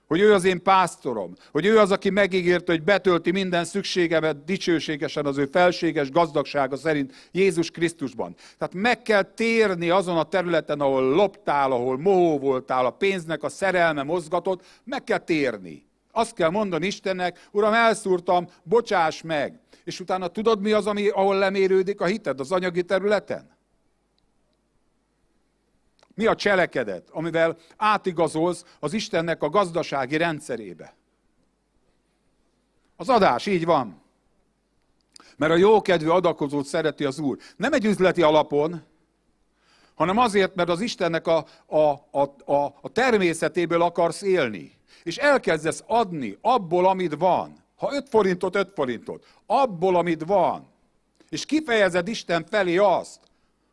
hogy ő az én pásztorom, hogy ő az, aki megígérte, hogy betölti minden szükségemet dicsőségesen az ő felséges gazdagsága szerint Jézus Krisztusban. Tehát meg kell térni azon a területen, ahol loptál, ahol mohó voltál, a pénznek a szerelme mozgatott, meg kell térni. Azt kell mondani Istennek, Uram, elszúrtam, bocsáss meg. És utána tudod mi az, ami, ahol lemérődik a hited az anyagi területen? mi a cselekedet, amivel átigazolsz az Istennek a gazdasági rendszerébe. Az adás, így van. Mert a jókedvű adakozót szereti az Úr. Nem egy üzleti alapon, hanem azért, mert az Istennek a, a, a, a, a természetéből akarsz élni. És elkezdesz adni abból, amit van. Ha 5 forintot, 5 forintot. Abból, amit van. És kifejezed Isten felé azt,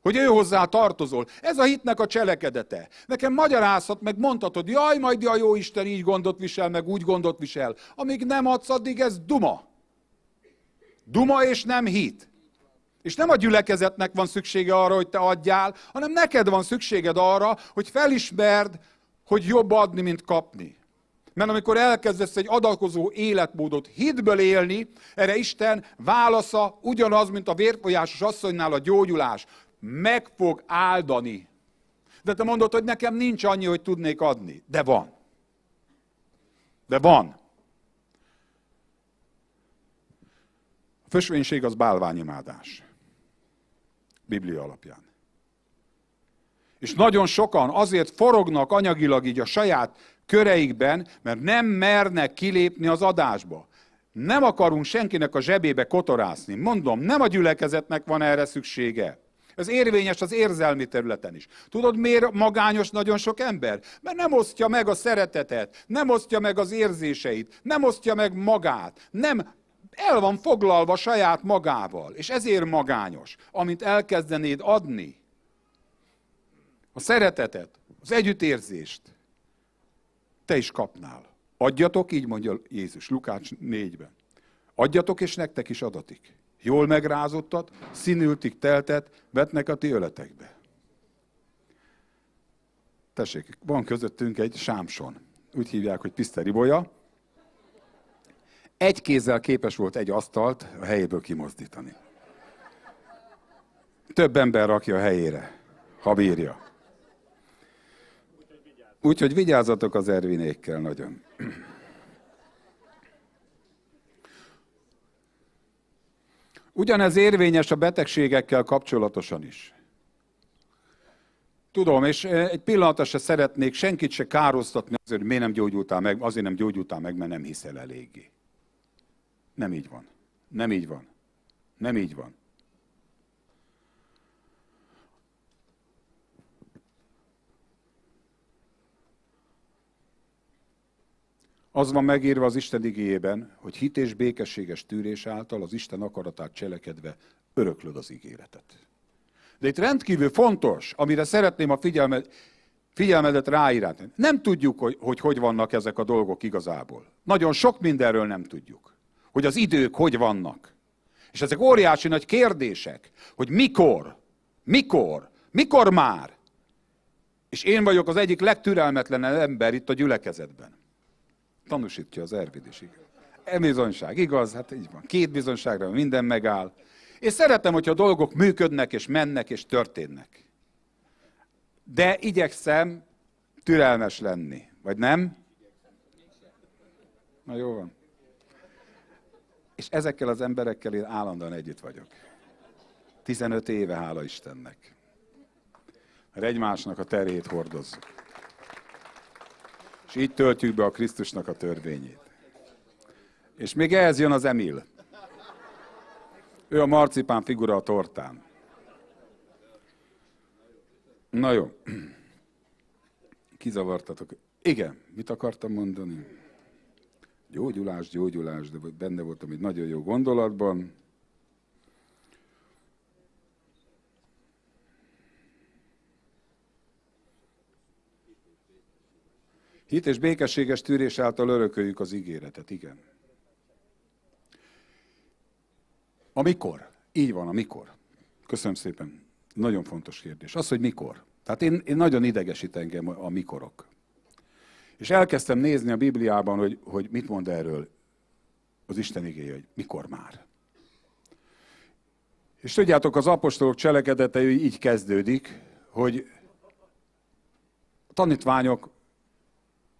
hogy ő hozzá tartozol. Ez a hitnek a cselekedete. Nekem magyarázhat, meg mondhatod, jaj, majd a jó Isten így gondot visel, meg úgy gondot visel. Amíg nem adsz, addig ez duma. Duma és nem hit. És nem a gyülekezetnek van szüksége arra, hogy te adjál, hanem neked van szükséged arra, hogy felismerd, hogy jobb adni, mint kapni. Mert amikor elkezdesz egy adakozó életmódot hitből élni, erre Isten válasza ugyanaz, mint a vérfolyásos asszonynál a gyógyulás meg fog áldani. De te mondod, hogy nekem nincs annyi, hogy tudnék adni. De van. De van. A fösvénység az bálványimádás. Biblia alapján. És nagyon sokan azért forognak anyagilag így a saját köreikben, mert nem mernek kilépni az adásba. Nem akarunk senkinek a zsebébe kotorászni. Mondom, nem a gyülekezetnek van erre szüksége. Ez érvényes az érzelmi területen is. Tudod, miért magányos nagyon sok ember? Mert nem osztja meg a szeretetet, nem osztja meg az érzéseit, nem osztja meg magát, nem el van foglalva saját magával, és ezért magányos, amit elkezdenéd adni. A szeretetet, az együttérzést, te is kapnál. Adjatok, így mondja Jézus Lukács 4-ben. Adjatok, és nektek is adatik jól megrázottat, színültig teltet vetnek a ti öletekbe. Tessék, van közöttünk egy sámson. Úgy hívják, hogy piszteribolya. Egy kézzel képes volt egy asztalt a helyéből kimozdítani. Több ember rakja a helyére, ha bírja. Úgyhogy vigyázzatok az ervinékkel nagyon. Ugyanez érvényes a betegségekkel kapcsolatosan is. Tudom, és e, egy pillanatra se szeretnék senkit se károztatni azért, hogy miért nem gyógyultál meg, azért nem gyógyultál meg, mert nem hiszel eléggé. Nem így van. Nem így van. Nem így van. Az van megírva az Isten igéjében, hogy hit és békességes tűrés által az Isten akaratát cselekedve öröklöd az ígéretet. De itt rendkívül fontos, amire szeretném a figyelmet, figyelmedet ráirányítani. Nem tudjuk, hogy, hogy hogy vannak ezek a dolgok igazából. Nagyon sok mindenről nem tudjuk. Hogy az idők hogy vannak. És ezek óriási nagy kérdések, hogy mikor, mikor, mikor már. És én vagyok az egyik legtürelmetlenebb ember itt a gyülekezetben. Tanúsítja az ervid is, E bizonyság, igaz? Hát így van. Két bizonyságra minden megáll. És szeretem, hogyha dolgok működnek, és mennek, és történnek. De igyekszem türelmes lenni, vagy nem? Na jó van. És ezekkel az emberekkel én állandóan együtt vagyok. 15 éve, hála Istennek. Mert egymásnak a terét hordozzuk. És így töltjük be a Krisztusnak a törvényét. És még ehhez jön az Emil. Ő a marcipán figura a tortán. Na jó. Kizavartatok. Igen, mit akartam mondani? Gyógyulás, gyógyulás, de benne voltam egy nagyon jó gondolatban. Hit és békességes tűrés által örököljük az ígéretet, igen. Amikor? Így van, amikor. Köszönöm szépen. Nagyon fontos kérdés. Az, hogy mikor. Tehát én, én nagyon idegesít engem a mikorok. És elkezdtem nézni a Bibliában, hogy, hogy mit mond erről az Isten igéje, hogy mikor már. És tudjátok, az apostolok cselekedete így kezdődik, hogy a tanítványok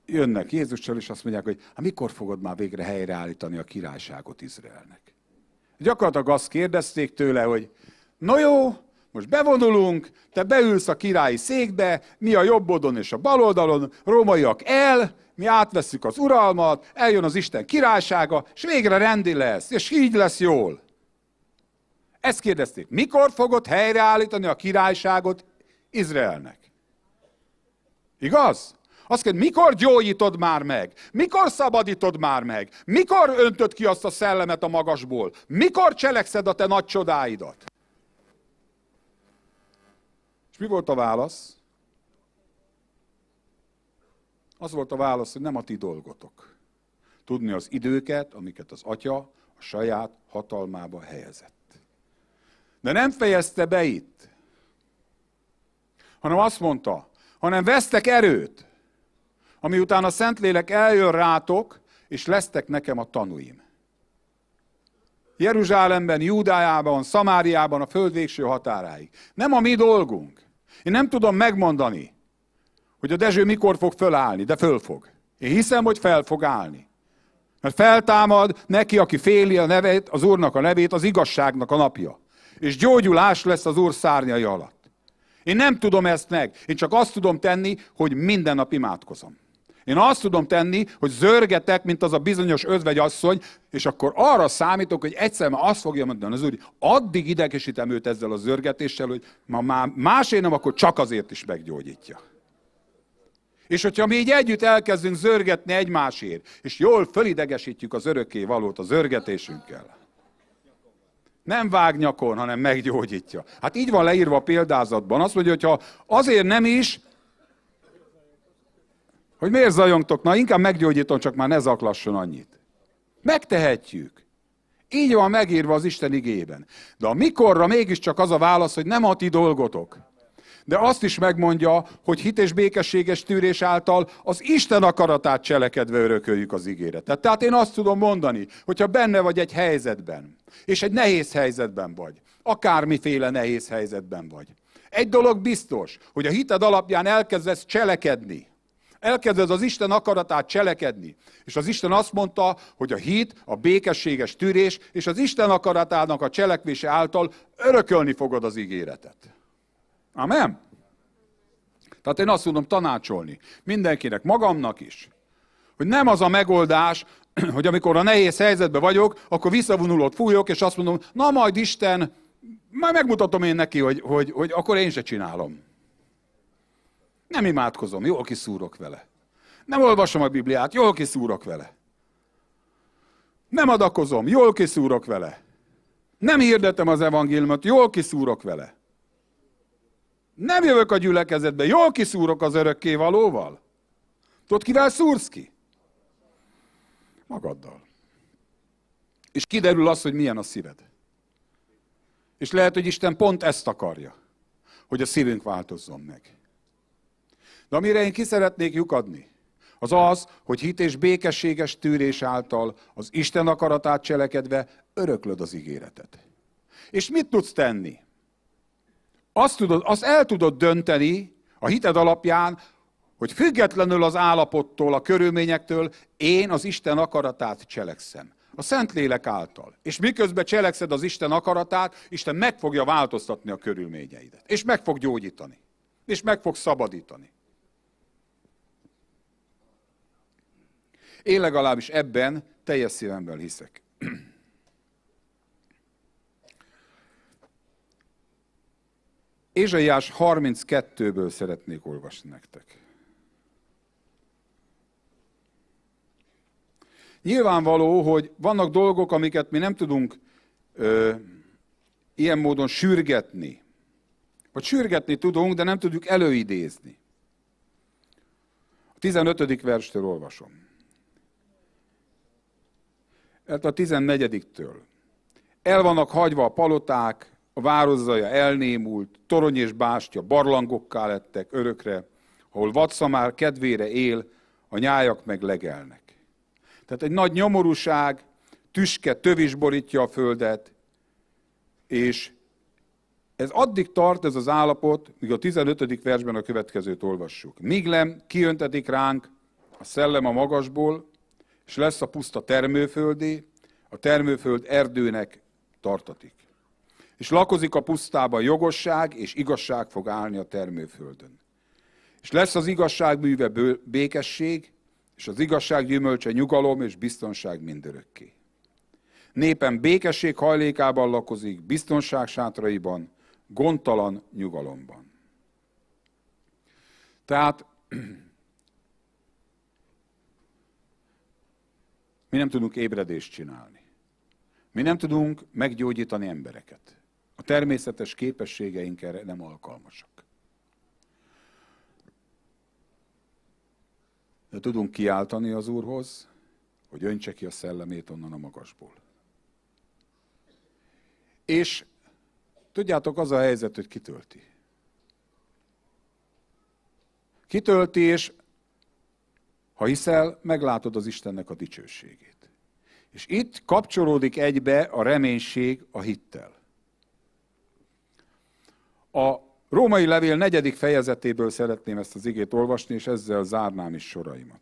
jönnek Jézussal, és azt mondják, hogy hát mikor fogod már végre helyreállítani a királyságot Izraelnek? Gyakorlatilag azt kérdezték tőle, hogy no jó, most bevonulunk, te beülsz a királyi székbe, mi a jobb oldalon és a bal oldalon, rómaiak el, mi átveszük az uralmat, eljön az Isten királysága, és végre rendi lesz, és így lesz jól. Ezt kérdezték, mikor fogod helyreállítani a királyságot Izraelnek? Igaz? Azt kérdezi, mikor gyógyítod már meg? Mikor szabadítod már meg? Mikor öntöd ki azt a szellemet a magasból? Mikor cselekszed a te nagy csodáidat? És mi volt a válasz? Az volt a válasz, hogy nem a ti dolgotok. Tudni az időket, amiket az atya a saját hatalmába helyezett. De nem fejezte be itt, hanem azt mondta, hanem vesztek erőt, ami után a Szentlélek eljön rátok, és lesztek nekem a tanúim. Jeruzsálemben, Júdájában, Szamáriában, a föld végső határáig. Nem a mi dolgunk. Én nem tudom megmondani, hogy a Dezső mikor fog fölállni, de föl fog. Én hiszem, hogy fel fog állni. Mert feltámad neki, aki féli a nevét, az Úrnak a nevét, az igazságnak a napja. És gyógyulás lesz az Úr szárnyai alatt. Én nem tudom ezt meg. Én csak azt tudom tenni, hogy minden nap imádkozom. Én azt tudom tenni, hogy zörgetek, mint az a bizonyos özvegyasszony, és akkor arra számítok, hogy egyszer már azt fogja mondani az úr, addig idegesítem őt ezzel a zörgetéssel, hogy ma már másért nem, akkor csak azért is meggyógyítja. És hogyha mi így együtt elkezdünk zörgetni egymásért, és jól fölidegesítjük az örökké valót a zörgetésünkkel, nem vág nyakon, hanem meggyógyítja. Hát így van leírva a példázatban. Azt mondja, hogy ha azért nem is, hogy miért zajongtok? Na, inkább meggyógyítom, csak már ne zaklasson annyit. Megtehetjük. Így van megírva az Isten igében. De a mikorra mégiscsak az a válasz, hogy nem a ti dolgotok. De azt is megmondja, hogy hit és békességes tűrés által az Isten akaratát cselekedve örököljük az ígéretet. Tehát én azt tudom mondani, hogyha benne vagy egy helyzetben, és egy nehéz helyzetben vagy, akármiféle nehéz helyzetben vagy. Egy dolog biztos, hogy a hited alapján elkezdesz cselekedni, elkezded az Isten akaratát cselekedni. És az Isten azt mondta, hogy a hit, a békességes tűrés és az Isten akaratának a cselekvése által örökölni fogod az ígéretet. Amen? Tehát én azt tudom tanácsolni mindenkinek, magamnak is, hogy nem az a megoldás, <clears throat> hogy amikor a nehéz helyzetben vagyok, akkor visszavonulót fújok, és azt mondom, na majd Isten, majd megmutatom én neki, hogy, hogy, hogy akkor én se csinálom. Nem imádkozom, jól kiszúrok vele. Nem olvasom a Bibliát, jól kiszúrok vele. Nem adakozom, jól kiszúrok vele. Nem hirdetem az evangéliumot, jól kiszúrok vele. Nem jövök a gyülekezetbe, jól kiszúrok az örökké valóval. Tudod, kivel szúrsz ki? Magaddal. És kiderül az, hogy milyen a szíved. És lehet, hogy Isten pont ezt akarja, hogy a szívünk változzon meg. De amire én ki szeretnék lyukadni, az az, hogy hit és békességes tűrés által az Isten akaratát cselekedve öröklöd az ígéretet. És mit tudsz tenni? Azt, tudod, azt el tudod dönteni a hited alapján, hogy függetlenül az állapottól, a körülményektől én az Isten akaratát cselekszem. A Szentlélek által. És miközben cselekszed az Isten akaratát, Isten meg fogja változtatni a körülményeidet. És meg fog gyógyítani. És meg fog szabadítani. Én legalábbis ebben teljes szívemből hiszek. Ézsaiás 32-ből szeretnék olvasni nektek. Nyilvánvaló, hogy vannak dolgok, amiket mi nem tudunk ö, ilyen módon sürgetni. Vagy sürgetni tudunk, de nem tudjuk előidézni. A 15. verstől olvasom. Hát a 14-től. El vannak hagyva a paloták, a vározzaja elnémult, torony és bástya barlangokká lettek örökre, ahol vadszamár kedvére él, a nyájak meg legelnek. Tehát egy nagy nyomorúság, tüske, tövis borítja a földet, és ez addig tart ez az állapot, míg a 15. versben a következőt olvassuk. Míg lem kiöntetik ránk a szellem a magasból, és lesz a puszta termőföldé, a termőföld erdőnek tartatik. És lakozik a pusztába jogosság, és igazság fog állni a termőföldön. És lesz az igazság műve békesség, és az igazság gyümölcse nyugalom és biztonság mindörökké. Népen békesség hajlékában lakozik, biztonság sátraiban, gondtalan nyugalomban. Tehát Mi nem tudunk ébredést csinálni. Mi nem tudunk meggyógyítani embereket. A természetes képességeink erre nem alkalmasak. De tudunk kiáltani az Úrhoz, hogy öntse ki a szellemét onnan a magasból. És tudjátok, az a helyzet, hogy kitölti. Kitölti, és ha hiszel, meglátod az Istennek a dicsőségét. És itt kapcsolódik egybe a reménység a hittel. A római levél negyedik fejezetéből szeretném ezt az igét olvasni, és ezzel zárnám is soraimat.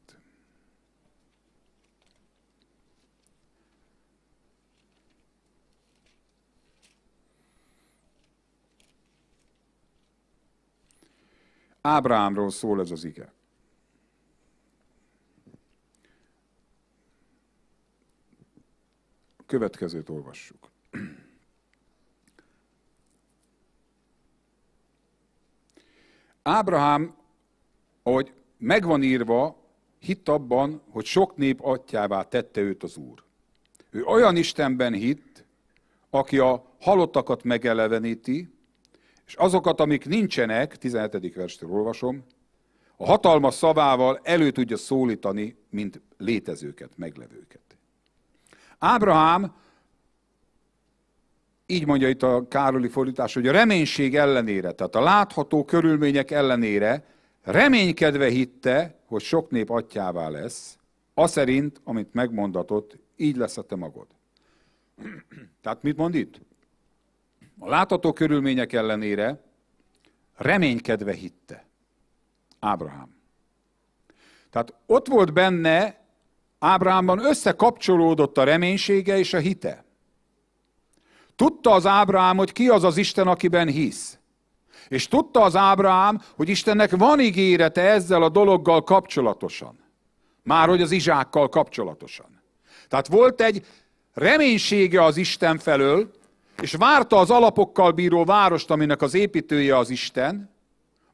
Ábrámról szól ez az ige. következőt olvassuk. Ábrahám, ahogy megvan írva, hitt abban, hogy sok nép atyává tette őt az Úr. Ő olyan Istenben hitt, aki a halottakat megeleveníti, és azokat, amik nincsenek, 17. verstől olvasom, a hatalma szavával elő tudja szólítani, mint létezőket, meglevőket. Ábrahám, így mondja itt a Károli fordítás, hogy a reménység ellenére, tehát a látható körülmények ellenére reménykedve hitte, hogy sok nép atyává lesz, szerint, amit megmondatott, így lesz a te magod. Tehát mit mond itt? A látható körülmények ellenére reménykedve hitte Ábrahám. Tehát ott volt benne Ábrámban összekapcsolódott a reménysége és a hite. Tudta az Ábrám, hogy ki az az Isten, akiben hisz. És tudta az Ábrám, hogy Istennek van ígérete ezzel a dologgal kapcsolatosan. Már hogy az izsákkal kapcsolatosan. Tehát volt egy reménysége az Isten felől, és várta az alapokkal bíró várost, aminek az építője az Isten,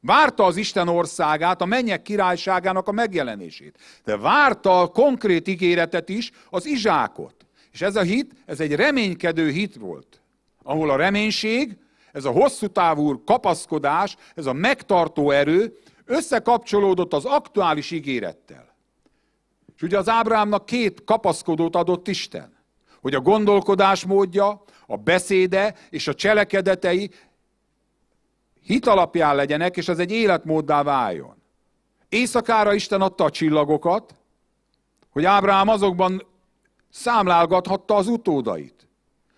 Várta az Isten országát, a mennyek királyságának a megjelenését. De várta a konkrét ígéretet is, az izsákot. És ez a hit, ez egy reménykedő hit volt, ahol a reménység, ez a hosszú távú kapaszkodás, ez a megtartó erő összekapcsolódott az aktuális ígérettel. És ugye az Ábrámnak két kapaszkodót adott Isten, hogy a módja, a beszéde és a cselekedetei hit alapján legyenek, és ez egy életmóddá váljon. Éjszakára Isten adta a csillagokat, hogy Ábrahám azokban számlálgathatta az utódait.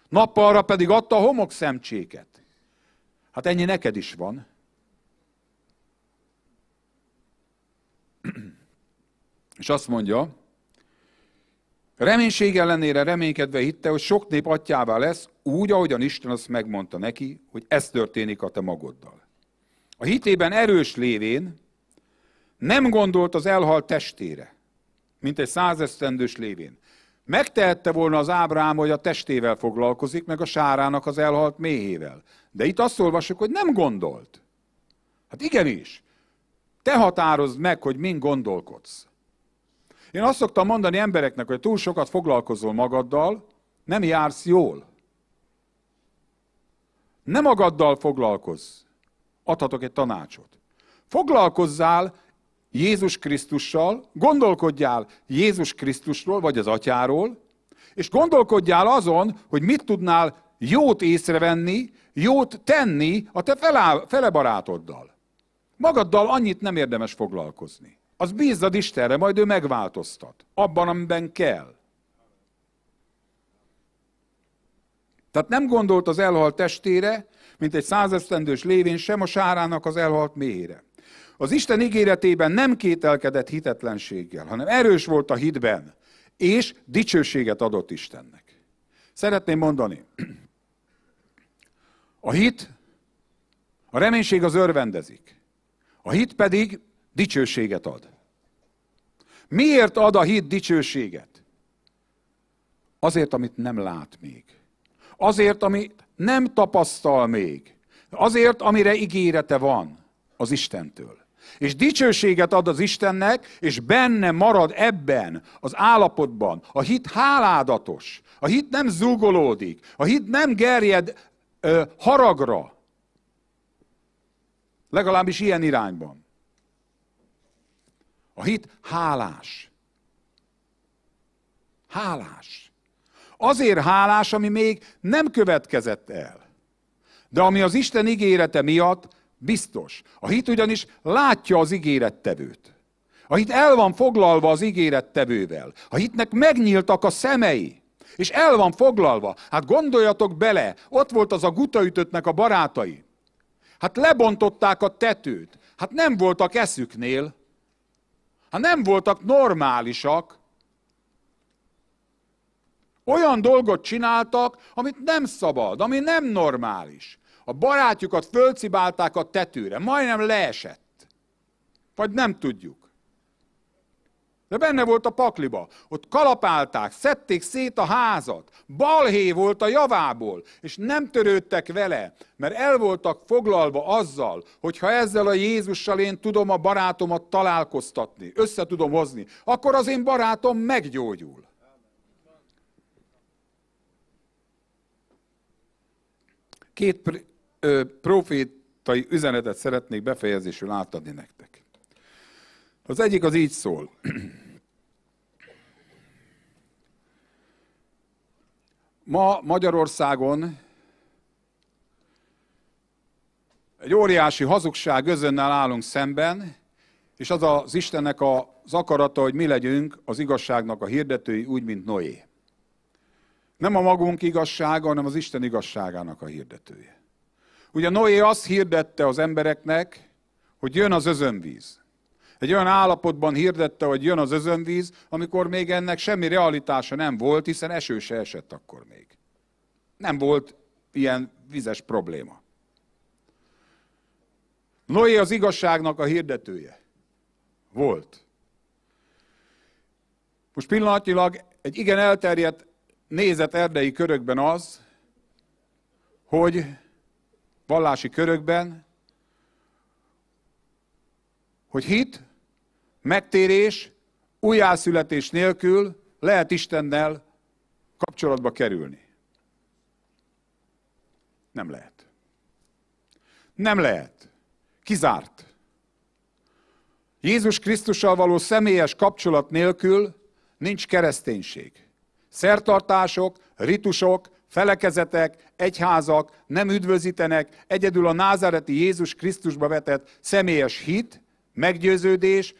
Nappalra pedig adta a homokszemcséket. Hát ennyi neked is van. És azt mondja, reménység ellenére reménykedve hitte, hogy sok nép atyává lesz, úgy, ahogyan Isten azt megmondta neki, hogy ez történik a te magoddal. A hitében erős lévén nem gondolt az elhalt testére, mint egy százesztendős lévén. Megtehette volna az Ábrám, hogy a testével foglalkozik, meg a sárának az elhalt méhével. De itt azt olvasok, hogy nem gondolt. Hát igenis, te határozd meg, hogy min gondolkodsz. Én azt szoktam mondani embereknek, hogy túl sokat foglalkozol magaddal, nem jársz jól. Nem magaddal foglalkozz adhatok egy tanácsot. Foglalkozzál Jézus Krisztussal, gondolkodjál Jézus Krisztusról, vagy az atyáról, és gondolkodjál azon, hogy mit tudnál jót észrevenni, jót tenni a te felá, fele barátoddal. Magaddal annyit nem érdemes foglalkozni. Az bízzad Istenre, majd ő megváltoztat. Abban, amiben kell. Tehát nem gondolt az elhalt testére, mint egy százesztendős lévén, sem a sárának az elhalt mélyére. Az Isten ígéretében nem kételkedett hitetlenséggel, hanem erős volt a hitben, és dicsőséget adott Istennek. Szeretném mondani, a hit, a reménység az örvendezik, a hit pedig dicsőséget ad. Miért ad a hit dicsőséget? Azért, amit nem lát még. Azért, amit nem tapasztal még. Azért, amire ígérete van az Istentől. És dicsőséget ad az Istennek, és benne marad ebben az állapotban. A hit háládatos, a hit nem zúgolódik, a hit nem gerjed ö, haragra. Legalábbis ilyen irányban. A hit hálás. Hálás azért hálás, ami még nem következett el. De ami az Isten ígérete miatt biztos. A hit ugyanis látja az ígérettevőt. A hit el van foglalva az ígérettevővel. A hitnek megnyíltak a szemei. És el van foglalva. Hát gondoljatok bele, ott volt az a gutaütöttnek a barátai. Hát lebontották a tetőt. Hát nem voltak eszüknél. Hát nem voltak normálisak. Olyan dolgot csináltak, amit nem szabad, ami nem normális. A barátjukat fölcibálták a tetőre, majdnem leesett. Vagy nem tudjuk. De benne volt a pakliba. Ott kalapálták, szedték szét a házat. Balhé volt a javából, és nem törődtek vele, mert el voltak foglalva azzal, hogy ha ezzel a Jézussal én tudom a barátomat találkoztatni, össze tudom hozni, akkor az én barátom meggyógyul. Két profétai üzenetet szeretnék befejezésül átadni nektek. Az egyik az így szól. <clears throat> Ma Magyarországon egy óriási hazugság özönnel állunk szemben, és az az Istennek az akarata, hogy mi legyünk az igazságnak a hirdetői, úgy, mint Noé. Nem a magunk igazsága, hanem az Isten igazságának a hirdetője. Ugye Noé azt hirdette az embereknek, hogy jön az özönvíz. Egy olyan állapotban hirdette, hogy jön az özönvíz, amikor még ennek semmi realitása nem volt, hiszen eső se esett akkor még. Nem volt ilyen vizes probléma. Noé az igazságnak a hirdetője. Volt. Most pillanatnyilag egy igen elterjedt nézet erdei körökben az, hogy vallási körökben, hogy hit, megtérés, újjászületés nélkül lehet Istennel kapcsolatba kerülni. Nem lehet. Nem lehet. Kizárt. Jézus Krisztussal való személyes kapcsolat nélkül nincs kereszténység. Szertartások, ritusok, felekezetek, egyházak nem üdvözítenek, egyedül a názáreti Jézus Krisztusba vetett személyes hit, meggyőződés,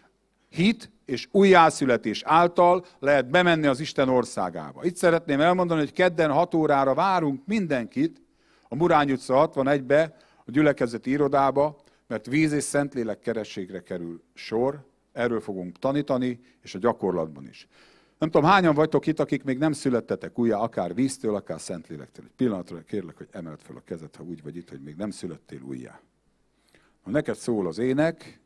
hit és újjászületés által lehet bemenni az Isten országába. Itt szeretném elmondani, hogy kedden 6 órára várunk mindenkit a Murány utca 61-be, a gyülekezeti irodába, mert víz és szentlélek kerességre kerül sor, erről fogunk tanítani, és a gyakorlatban is. Nem tudom, hányan vagytok itt, akik még nem születtetek újjá, akár víztől, akár szentlélektől. Egy pillanatra kérlek, hogy emeld fel a kezed, ha úgy vagy itt, hogy még nem születtél újjá. Ha neked szól az ének,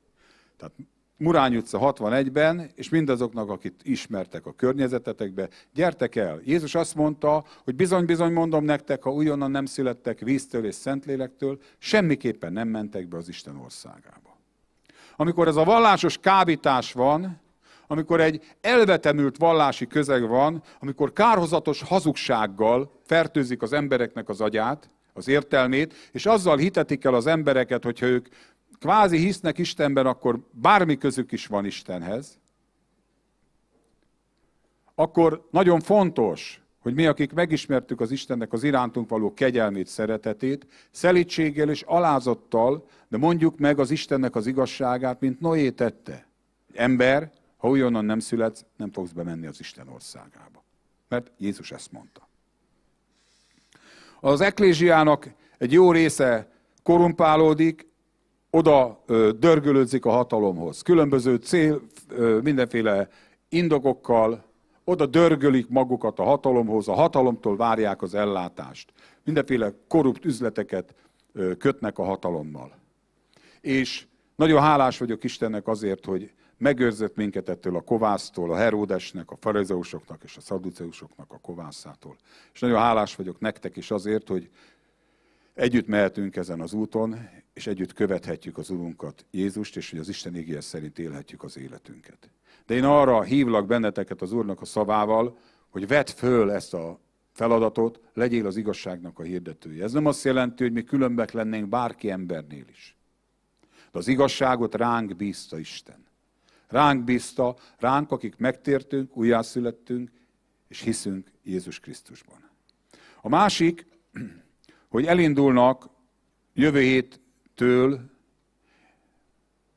tehát Murány utca 61-ben, és mindazoknak, akit ismertek a környezetetekbe, gyertek el. Jézus azt mondta, hogy bizony-bizony mondom nektek, ha újonnan nem születtek víztől és szentlélektől, semmiképpen nem mentek be az Isten országába. Amikor ez a vallásos kábítás van, amikor egy elvetemült vallási közeg van, amikor kárhozatos hazugsággal fertőzik az embereknek az agyát, az értelmét, és azzal hitetik el az embereket, hogyha ők kvázi hisznek Istenben, akkor bármi közük is van Istenhez, akkor nagyon fontos, hogy mi, akik megismertük az Istennek az irántunk való kegyelmét, szeretetét, szelítséggel és alázattal, de mondjuk meg az Istennek az igazságát, mint Noé tette. Ember, ha újonnan nem születsz, nem fogsz bemenni az Isten országába. Mert Jézus ezt mondta. Az eklésiának egy jó része korumpálódik, oda dörgölődzik a hatalomhoz. Különböző cél, mindenféle indokokkal oda dörgölik magukat a hatalomhoz, a hatalomtól várják az ellátást. Mindenféle korrupt üzleteket kötnek a hatalommal. És nagyon hálás vagyok Istennek azért, hogy Megőrzött minket ettől a kovásztól, a Heródesnek, a farizeusoknak és a szaduceusoknak a kovászától. És nagyon hálás vagyok nektek is azért, hogy együtt mehetünk ezen az úton, és együtt követhetjük az Urunkat, Jézust, és hogy az Isten ígéje szerint élhetjük az életünket. De én arra hívlak benneteket az Úrnak a szavával, hogy vedd föl ezt a feladatot, legyél az igazságnak a hirdetője. Ez nem azt jelenti, hogy mi különbek lennénk bárki embernél is. De az igazságot ránk bízta Isten. Ránk bízta, ránk, akik megtértünk, újjászülettünk, és hiszünk Jézus Krisztusban. A másik, <clears throat> hogy elindulnak jövő héttől,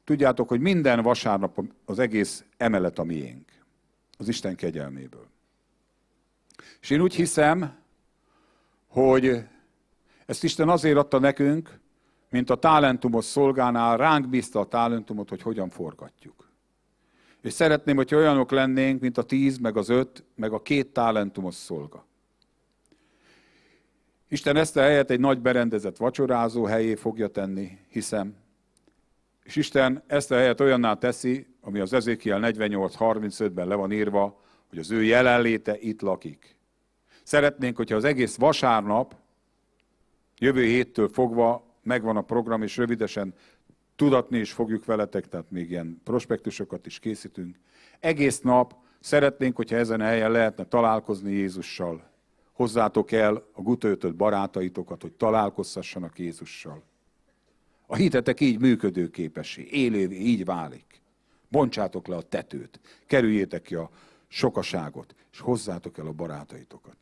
tudjátok, hogy minden vasárnap az egész emelet a miénk, az Isten kegyelméből. És én úgy hiszem, hogy ezt Isten azért adta nekünk, mint a talentumot szolgánál, ránk bízta a talentumot, hogy hogyan forgatjuk. És szeretném, hogy olyanok lennénk, mint a tíz, meg az öt, meg a két talentumos szolga. Isten ezt a helyet egy nagy berendezett vacsorázó helyé fogja tenni, hiszem. És Isten ezt a helyet olyanná teszi, ami az Ezékiel 48.35-ben le van írva, hogy az ő jelenléte itt lakik. Szeretnénk, hogyha az egész vasárnap, jövő héttől fogva megvan a program, és rövidesen tudatni is fogjuk veletek, tehát még ilyen prospektusokat is készítünk. Egész nap szeretnénk, hogyha ezen a helyen lehetne találkozni Jézussal. Hozzátok el a gutőtött barátaitokat, hogy találkozhassanak Jézussal. A hitetek így működőképesé, élővé, így válik. Bontsátok le a tetőt, kerüljétek ki a sokaságot, és hozzátok el a barátaitokat.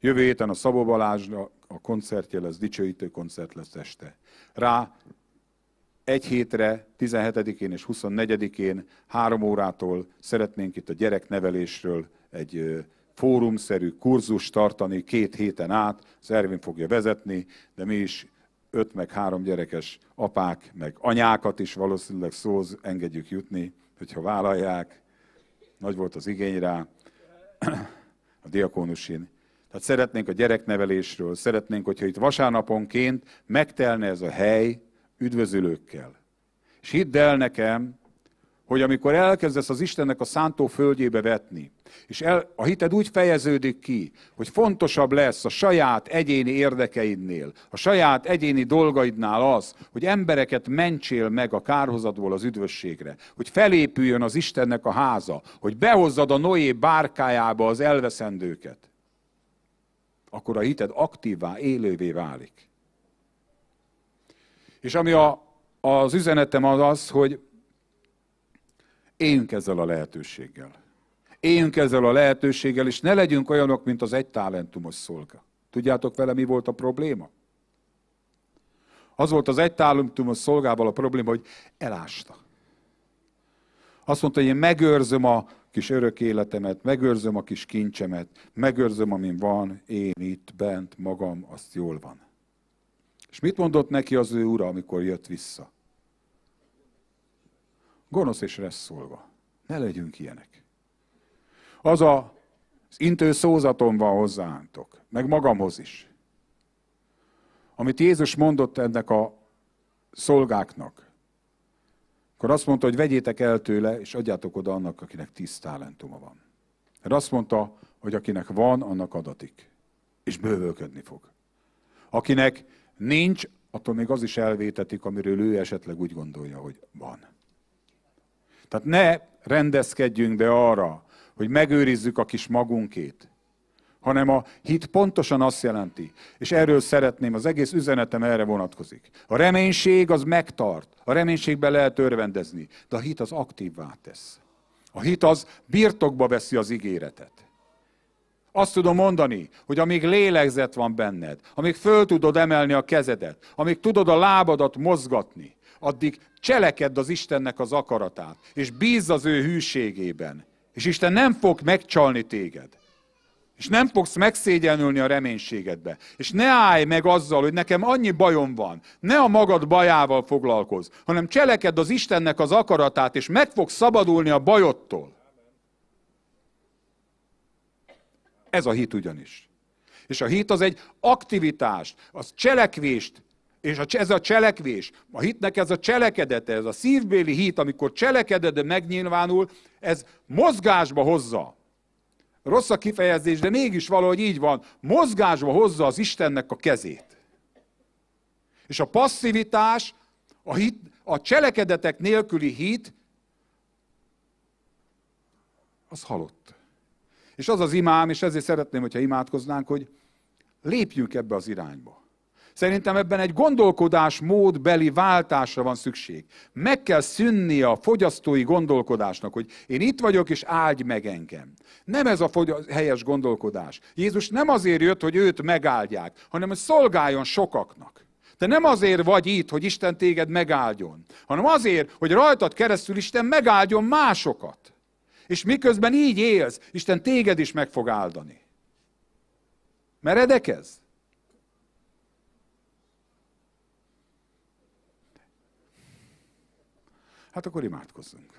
Jövő héten a Szabó Balázs a koncertje lesz, dicsőítő koncert lesz este. Rá egy hétre, 17-én és 24-én, három órától szeretnénk itt a gyereknevelésről egy fórumszerű kurzus tartani két héten át, az Ervin fogja vezetni, de mi is öt meg három gyerekes apák, meg anyákat is valószínűleg szóz engedjük jutni, hogyha vállalják. Nagy volt az igény rá a diakónusin. Tehát szeretnénk a gyereknevelésről, szeretnénk, hogyha itt vasárnaponként megtelne ez a hely, üdvözülőkkel. És hidd el nekem, hogy amikor elkezdesz az Istennek a szántó földjébe vetni, és el, a hited úgy fejeződik ki, hogy fontosabb lesz a saját egyéni érdekeidnél, a saját egyéni dolgaidnál az, hogy embereket mentsél meg a kárhozatból az üdvösségre, hogy felépüljön az Istennek a háza, hogy behozzad a Noé bárkájába az elveszendőket, akkor a hited aktívá, élővé válik. És ami a, az üzenetem az az, hogy éljünk ezzel a lehetőséggel. Éljünk ezzel a lehetőséggel, és ne legyünk olyanok, mint az egy talentumos szolga. Tudjátok vele, mi volt a probléma? Az volt az egy talentumos szolgával a probléma, hogy elásta. Azt mondta, hogy én megőrzöm a kis örök életemet, megőrzöm a kis kincsemet, megőrzöm, amin van, én itt bent, magam, azt jól van. És mit mondott neki az ő ura, amikor jött vissza? Gonosz és reszolva. Ne legyünk ilyenek. Az a, az intő szózaton van hozzántok, meg magamhoz is. Amit Jézus mondott ennek a szolgáknak, akkor azt mondta, hogy vegyétek el tőle, és adjátok oda annak, akinek tíz talentuma van. Mert azt mondta, hogy akinek van, annak adatik. És bővölködni fog. Akinek nincs, attól még az is elvétetik, amiről ő esetleg úgy gondolja, hogy van. Tehát ne rendezkedjünk be arra, hogy megőrizzük a kis magunkét, hanem a hit pontosan azt jelenti, és erről szeretném, az egész üzenetem erre vonatkozik. A reménység az megtart, a reménységbe lehet örvendezni, de a hit az aktívvá tesz. A hit az birtokba veszi az ígéretet. Azt tudom mondani, hogy amíg lélegzet van benned, amíg föl tudod emelni a kezedet, amíg tudod a lábadat mozgatni, addig cselekedd az Istennek az akaratát, és bízz az ő hűségében, és Isten nem fog megcsalni téged. És nem fogsz megszégyenülni a reménységedbe. És ne állj meg azzal, hogy nekem annyi bajom van. Ne a magad bajával foglalkozz, hanem cselekedd az Istennek az akaratát, és meg fogsz szabadulni a bajottól. Ez a hit ugyanis. És a hit az egy aktivitást, az cselekvést, és a, ez a cselekvés, a hitnek ez a cselekedete, ez a szívbéli hit, amikor cselekedet megnyilvánul, ez mozgásba hozza. Rossz a kifejezés, de mégis valahogy így van. Mozgásba hozza az Istennek a kezét. És a passzivitás, a, hit, a cselekedetek nélküli hit, az halott. És az az imám, és ezért szeretném, hogyha imádkoznánk, hogy lépjünk ebbe az irányba. Szerintem ebben egy gondolkodásmódbeli váltásra van szükség. Meg kell szűnni a fogyasztói gondolkodásnak, hogy én itt vagyok, és áldj meg engem. Nem ez a fogy- helyes gondolkodás. Jézus nem azért jött, hogy őt megáldják, hanem hogy szolgáljon sokaknak. Te nem azért vagy itt, hogy Isten téged megáldjon, hanem azért, hogy rajtad keresztül Isten megáldjon másokat. És miközben így élsz, Isten téged is meg fog áldani. Meredek ez? Hát akkor imádkozzunk.